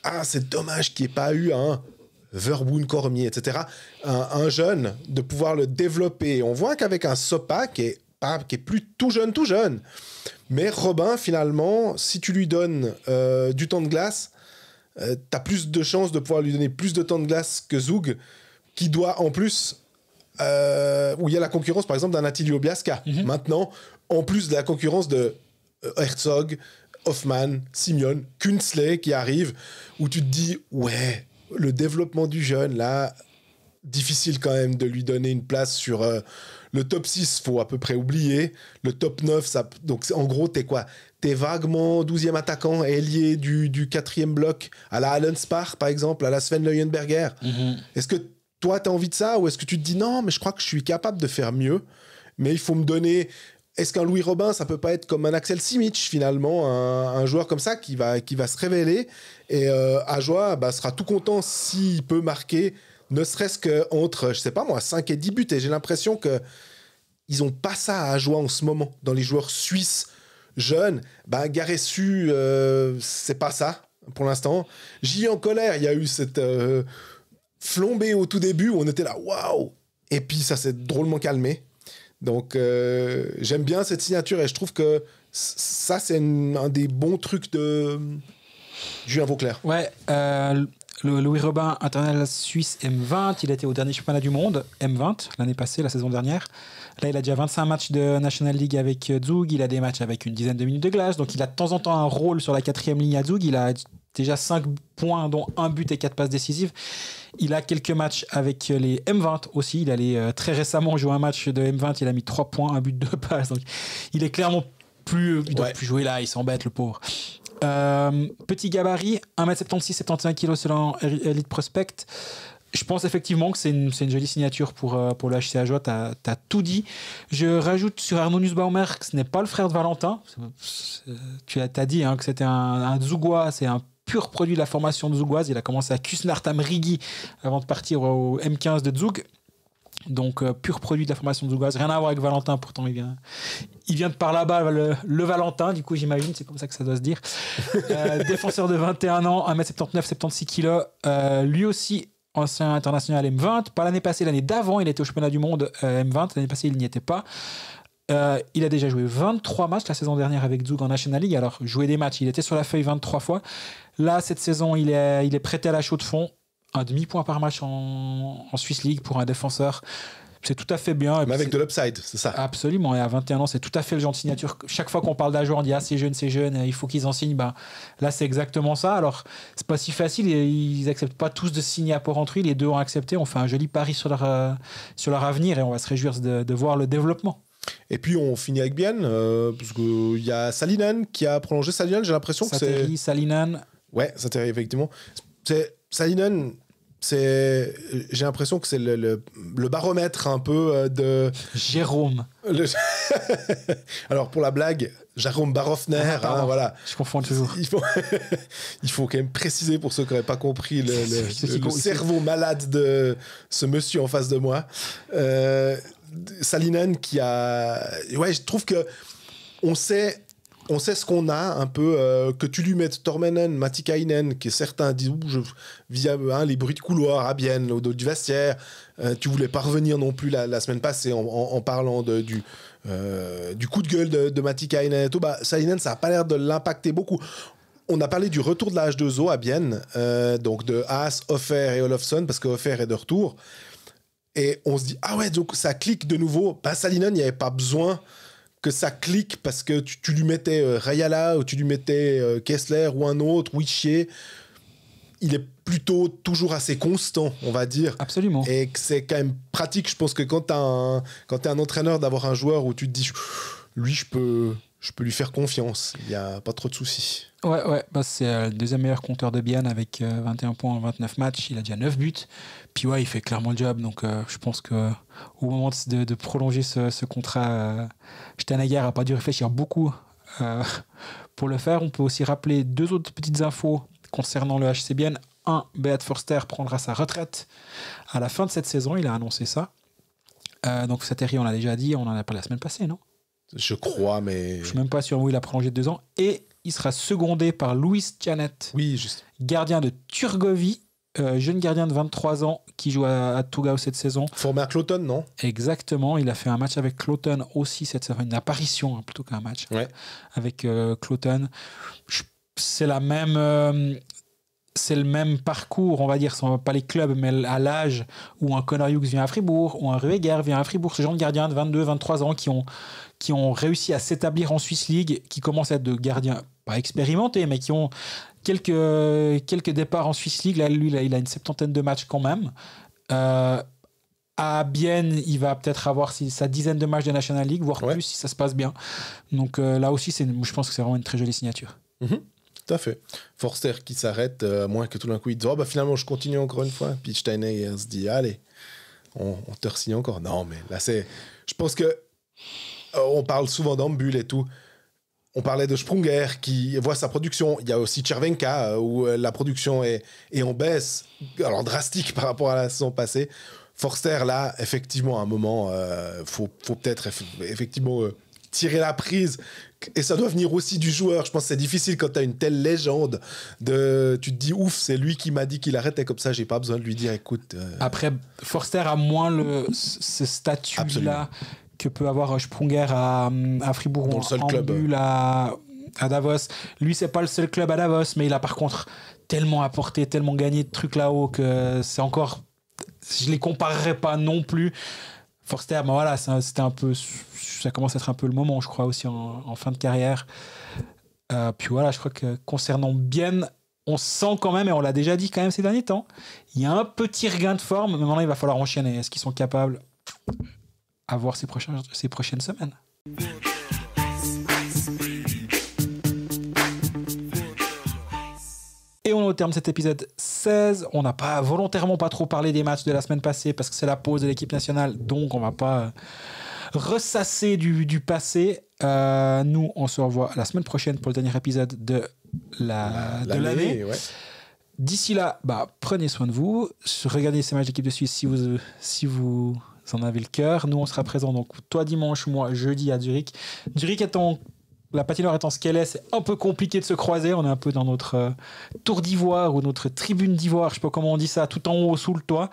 [SPEAKER 1] Ah, c'est dommage qu'il n'y ait pas eu un Verboon Cormier, etc. Un, jeune, de pouvoir le développer. On voit qu'avec un Sopa qui est, qui est plus tout jeune, tout jeune. Mais Robin, finalement, si tu lui donnes euh, du temps de glace, euh, tu as plus de chances de pouvoir lui donner plus de temps de glace que Zoug, qui doit en plus. Euh, où il y a la concurrence, par exemple, d'un Attilio Biasca. Mhm. Maintenant, en plus de la concurrence de euh, Herzog, Hoffman, Simeon, Kunsley qui arrive, où tu te dis, ouais, le développement du jeune, là, difficile quand même de lui donner une place sur euh, le top 6, faut à peu près oublier. Le top 9, ça, donc en gros, t'es quoi T'es vaguement 12e attaquant, ailier du, du 4e bloc, à la Allen Spar par exemple, à la Sven Leuenberger. Mm-hmm. Est-ce que toi, t'as envie de ça Ou est-ce que tu te dis non, mais je crois que je suis capable de faire mieux, mais il faut me donner est-ce qu'un Louis Robin, ça peut pas être comme un Axel Simic finalement, un, joueur comme ça qui va, qui va se révéler et euh, Ajoa bah, sera tout content s'il peut marquer ne serait-ce qu'entre, je sais pas moi, 5 et 10 buts. Et j'ai l'impression que ils ont pas ça à Ajoa en ce moment dans les joueurs suisses jeunes. Bah, Garessu, euh, c'est pas ça pour l'instant. j'y en colère, il y a eu cette euh, flambée au tout début où on était là, waouh Et puis ça s'est drôlement calmé. Donc euh, j'aime bien cette signature et je trouve que ça c'est un des bons trucs de euh, Julien Vauclair. Ouais, euh, Louis Robin, international
[SPEAKER 2] suisse M20, il était au dernier championnat du monde M20 l'année passée, la saison dernière. Là, il a déjà 25 matchs de National League avec Zug. Il a des matchs avec une dizaine de minutes de glace. Donc, il a de temps en temps un rôle sur la quatrième ligne à Zug. Il a déjà 5 points, dont un but et 4 passes décisives. Il a quelques matchs avec les M20 aussi. Il allait euh, très récemment jouer un match de M20, il a mis 3 points, un but, 2 passes. il est clairement plus. Il doit plus jouer là, il s'embête, le pauvre. Euh, petit gabarit, 1m76, 71 kg selon Elite Prospect. Je pense effectivement que c'est une, une, jolie signature pour, euh, pour le joie tu as, tout dit. Je rajoute sur Arnaud Baumer que ce n'est pas le frère de Valentin. Tu as, dit hein, que c'était un, un c'est un pur produit de la formation de Zougoise. Il a commencé à Kusnartam Rigi avant de partir au M15 de Zoug. Donc, euh, pur produit de la formation de Zougoise. Rien à voir avec Valentin, pourtant, il vient, il vient de par là-bas, le, Valentin, du coup, j'imagine, c'est comme ça que ça doit se dire. Euh, défenseur de 21 ans, 1m79, 76 kg. lui aussi, ancien international M20. Pas l'année passée, l'année d'avant, il était au championnat du monde euh, M20. L'année passée, il n'y était pas. Euh, il a déjà joué 23 matchs la saison dernière avec Zug en National League. Alors, jouer des matchs, il était sur la feuille 23 fois. Là, cette saison, il est, il est prêté à la chaude de fond. Un demi-point par match en, en Swiss League pour un défenseur
[SPEAKER 1] c'est tout à fait bien. Mais avec de l'upside, c'est ça.
[SPEAKER 2] Absolument. Et à 21 ans, c'est tout à fait le genre de signature. Chaque fois qu'on parle d'un on dit Ah, c'est jeune, c'est jeune, il faut qu'ils en signent. Ben, là, c'est exactement ça. Alors, c'est pas si facile. Ils acceptent pas tous de signer à Port-Entruy. Les deux ont accepté. On fait un joli pari sur leur, euh, sur leur avenir et on va se réjouir de voir le développement.
[SPEAKER 1] Et puis on finit avec Bien, euh, parce qu'il y a Salinan qui a prolongé Salinen, j'ai l'impression que c'est. Salinen. Ouais, Sateri, effectivement. C'est, Salinen, c'est, j'ai l'impression que c'est le, baromètre un peu euh, de. Jérôme. Alors pour la blague, Jérôme Barofner, ah, hein, voilà. Je confonds toujours. Il faut, quand même préciser pour ceux qui n'auraient pas compris le, le cerveau malade de ce monsieur en face de moi. Euh, Salinen qui a. Ouais, je trouve que on sait on sait ce qu'on a un peu euh, que tu lui mettes Tormenen, Matikainen, qui certains disent je via hein, les bruits de couloir à Bienne, au dos du vestiaire. Euh, tu voulais pas revenir non plus la, semaine passée en, parlant du, euh, du coup de gueule de, Matikainen et tout. Bah, Salinen, ça a pas l'air de l'impacter beaucoup. On a parlé du retour de la H2O à Bienne, donc de Haas, Offer et Olofsson, parce que Offer est de retour. Et on se dit, ah ouais, donc ça clique de nouveau. Ben, bah, Salinon, il n'y avait pas besoin que ça clique parce que tu, lui mettais euh, Rayala ou tu lui mettais euh, Kessler ou un autre, Wichier. Il est plutôt toujours assez constant, on va dire. Absolument. Et c'est quand même pratique, je pense que quand tu es un entraîneur, d'avoir un joueur où tu te dis, lui, je peux je peux lui faire confiance. Il n'y a pas trop de soucis.
[SPEAKER 2] Ouais, ouais. Bah, c'est euh, le deuxième meilleur compteur de Bian avec 21 euh, points
[SPEAKER 1] en 29 matchs. Il a déjà 9 buts.
[SPEAKER 2] Puis ouais, il fait clairement le job. Donc euh, je pense que au moment de, prolonger ce, contrat, Stanager n'a pas dû réfléchir beaucoup pour le faire. On peut aussi rappeler deux autres petites infos concernant le HC Un, Beat Forster prendra sa retraite à la fin de cette saison. Il a annoncé ça. donc Sateri, on l'a déjà dit. On en a parlé la semaine passée, non
[SPEAKER 1] je crois, mais. Je
[SPEAKER 2] suis même pas sûr où il a prolongé de deux ans. Et il sera secondé par Louis Janet. Oui, juste. Gardien de Turgovie, euh, jeune gardien de 23 ans qui joue à, à cette saison. Formé à Cloton, non Exactement. Il a fait un match avec Cloton aussi cette saison. Une apparition hein, plutôt qu'un match. Avec euh, Cloton. C'est la même. Euh, c'est le même parcours, on va dire, sans pas les clubs, mais à l'âge où un Connor Hughes vient à Fribourg, ou un Rueger vient à Fribourg, ce genre de gardien de 22, 23 ans qui ont, qui ont réussi à s'établir en Swiss League, qui commencent à être de gardiens, pas expérimentés, mais qui ont quelques, quelques départs en Swiss League. Là, lui, il a une septantaine de matchs quand même. Euh, à Bienne, il va peut-être avoir sa dizaine de matchs de National League, voire plus si ça se passe bien. Donc euh, là aussi, c'est, je pense que c'est vraiment une très jolie signature.
[SPEAKER 1] Mm-hmm. Tout à fait. Forster qui s'arrête, euh, moins que tout d'un coup il dit oh, bah finalement je continue encore une fois. Puis Steiner se dit allez, on, te re encore. Non mais là c'est, je pense que euh, on parle souvent d'Ambul et tout. On parlait de Sprunger qui voit sa production. Il y a aussi Chervenka euh, où euh, la production est, en baisse, alors drastique par rapport à la saison passée. Forster, là, effectivement, à un moment, il faut, peut-être effectivement tirer la prise. Et ça doit venir aussi du joueur. Je pense que c'est difficile quand tu as une telle légende. De... Tu te dis, ouf, c'est lui qui m'a dit qu'il arrêtait comme ça, j'ai pas besoin de lui dire, écoute. Après, Forster a moins le, ce statut-là que peut avoir
[SPEAKER 2] Sprunger à, Fribourg Dans le seul club. à, Davos. Lui, c'est pas le seul club à Davos, mais il a par contre tellement apporté, tellement gagné de trucs là-haut que c'est encore. Je les comparerais pas non plus. Forster, ben voilà, c'était un peu. Ça commence à être un peu le moment, je crois, aussi en, fin de carrière. Euh, puis voilà, je crois que concernant Bien on sent quand même, et on l'a déjà dit quand même ces derniers temps, il y a un petit regain de forme, mais maintenant il va falloir enchaîner. Est-ce qu'ils sont capables à voir ces, ces prochaines semaines. Et on est au terme de cet épisode 16. On n'a pas volontairement pas trop parlé des matchs de la semaine passée parce que c'est la pause de l'équipe nationale, donc on va pas ressasser du, passé. Euh, nous, on se revoit la semaine prochaine pour le dernier épisode de l'année. D'ici là, bah, prenez soin de vous. Regardez ces matchs d'équipe de Suisse si vous, si vous en avait le cœur. Nous, on sera présent donc toi dimanche, moi jeudi à Zurich. Zurich étant la patinoire étant ce qu'elle est, c'est un peu compliqué de se croiser. On est un peu dans notre euh, tour d'ivoire ou notre tribune d'ivoire, je sais pas comment on dit ça, tout en haut sous le toit.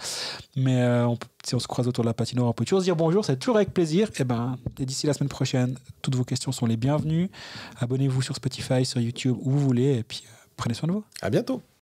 [SPEAKER 2] Mais euh, si on se croise autour de la patinoire, on peut toujours se dire bonjour, c'est toujours avec plaisir. Eh ben, et ben, d'ici la semaine prochaine, toutes vos questions sont les bienvenues. Abonnez-vous sur Spotify, sur YouTube, où vous voulez, et puis euh, prenez soin de vous.
[SPEAKER 1] À bientôt.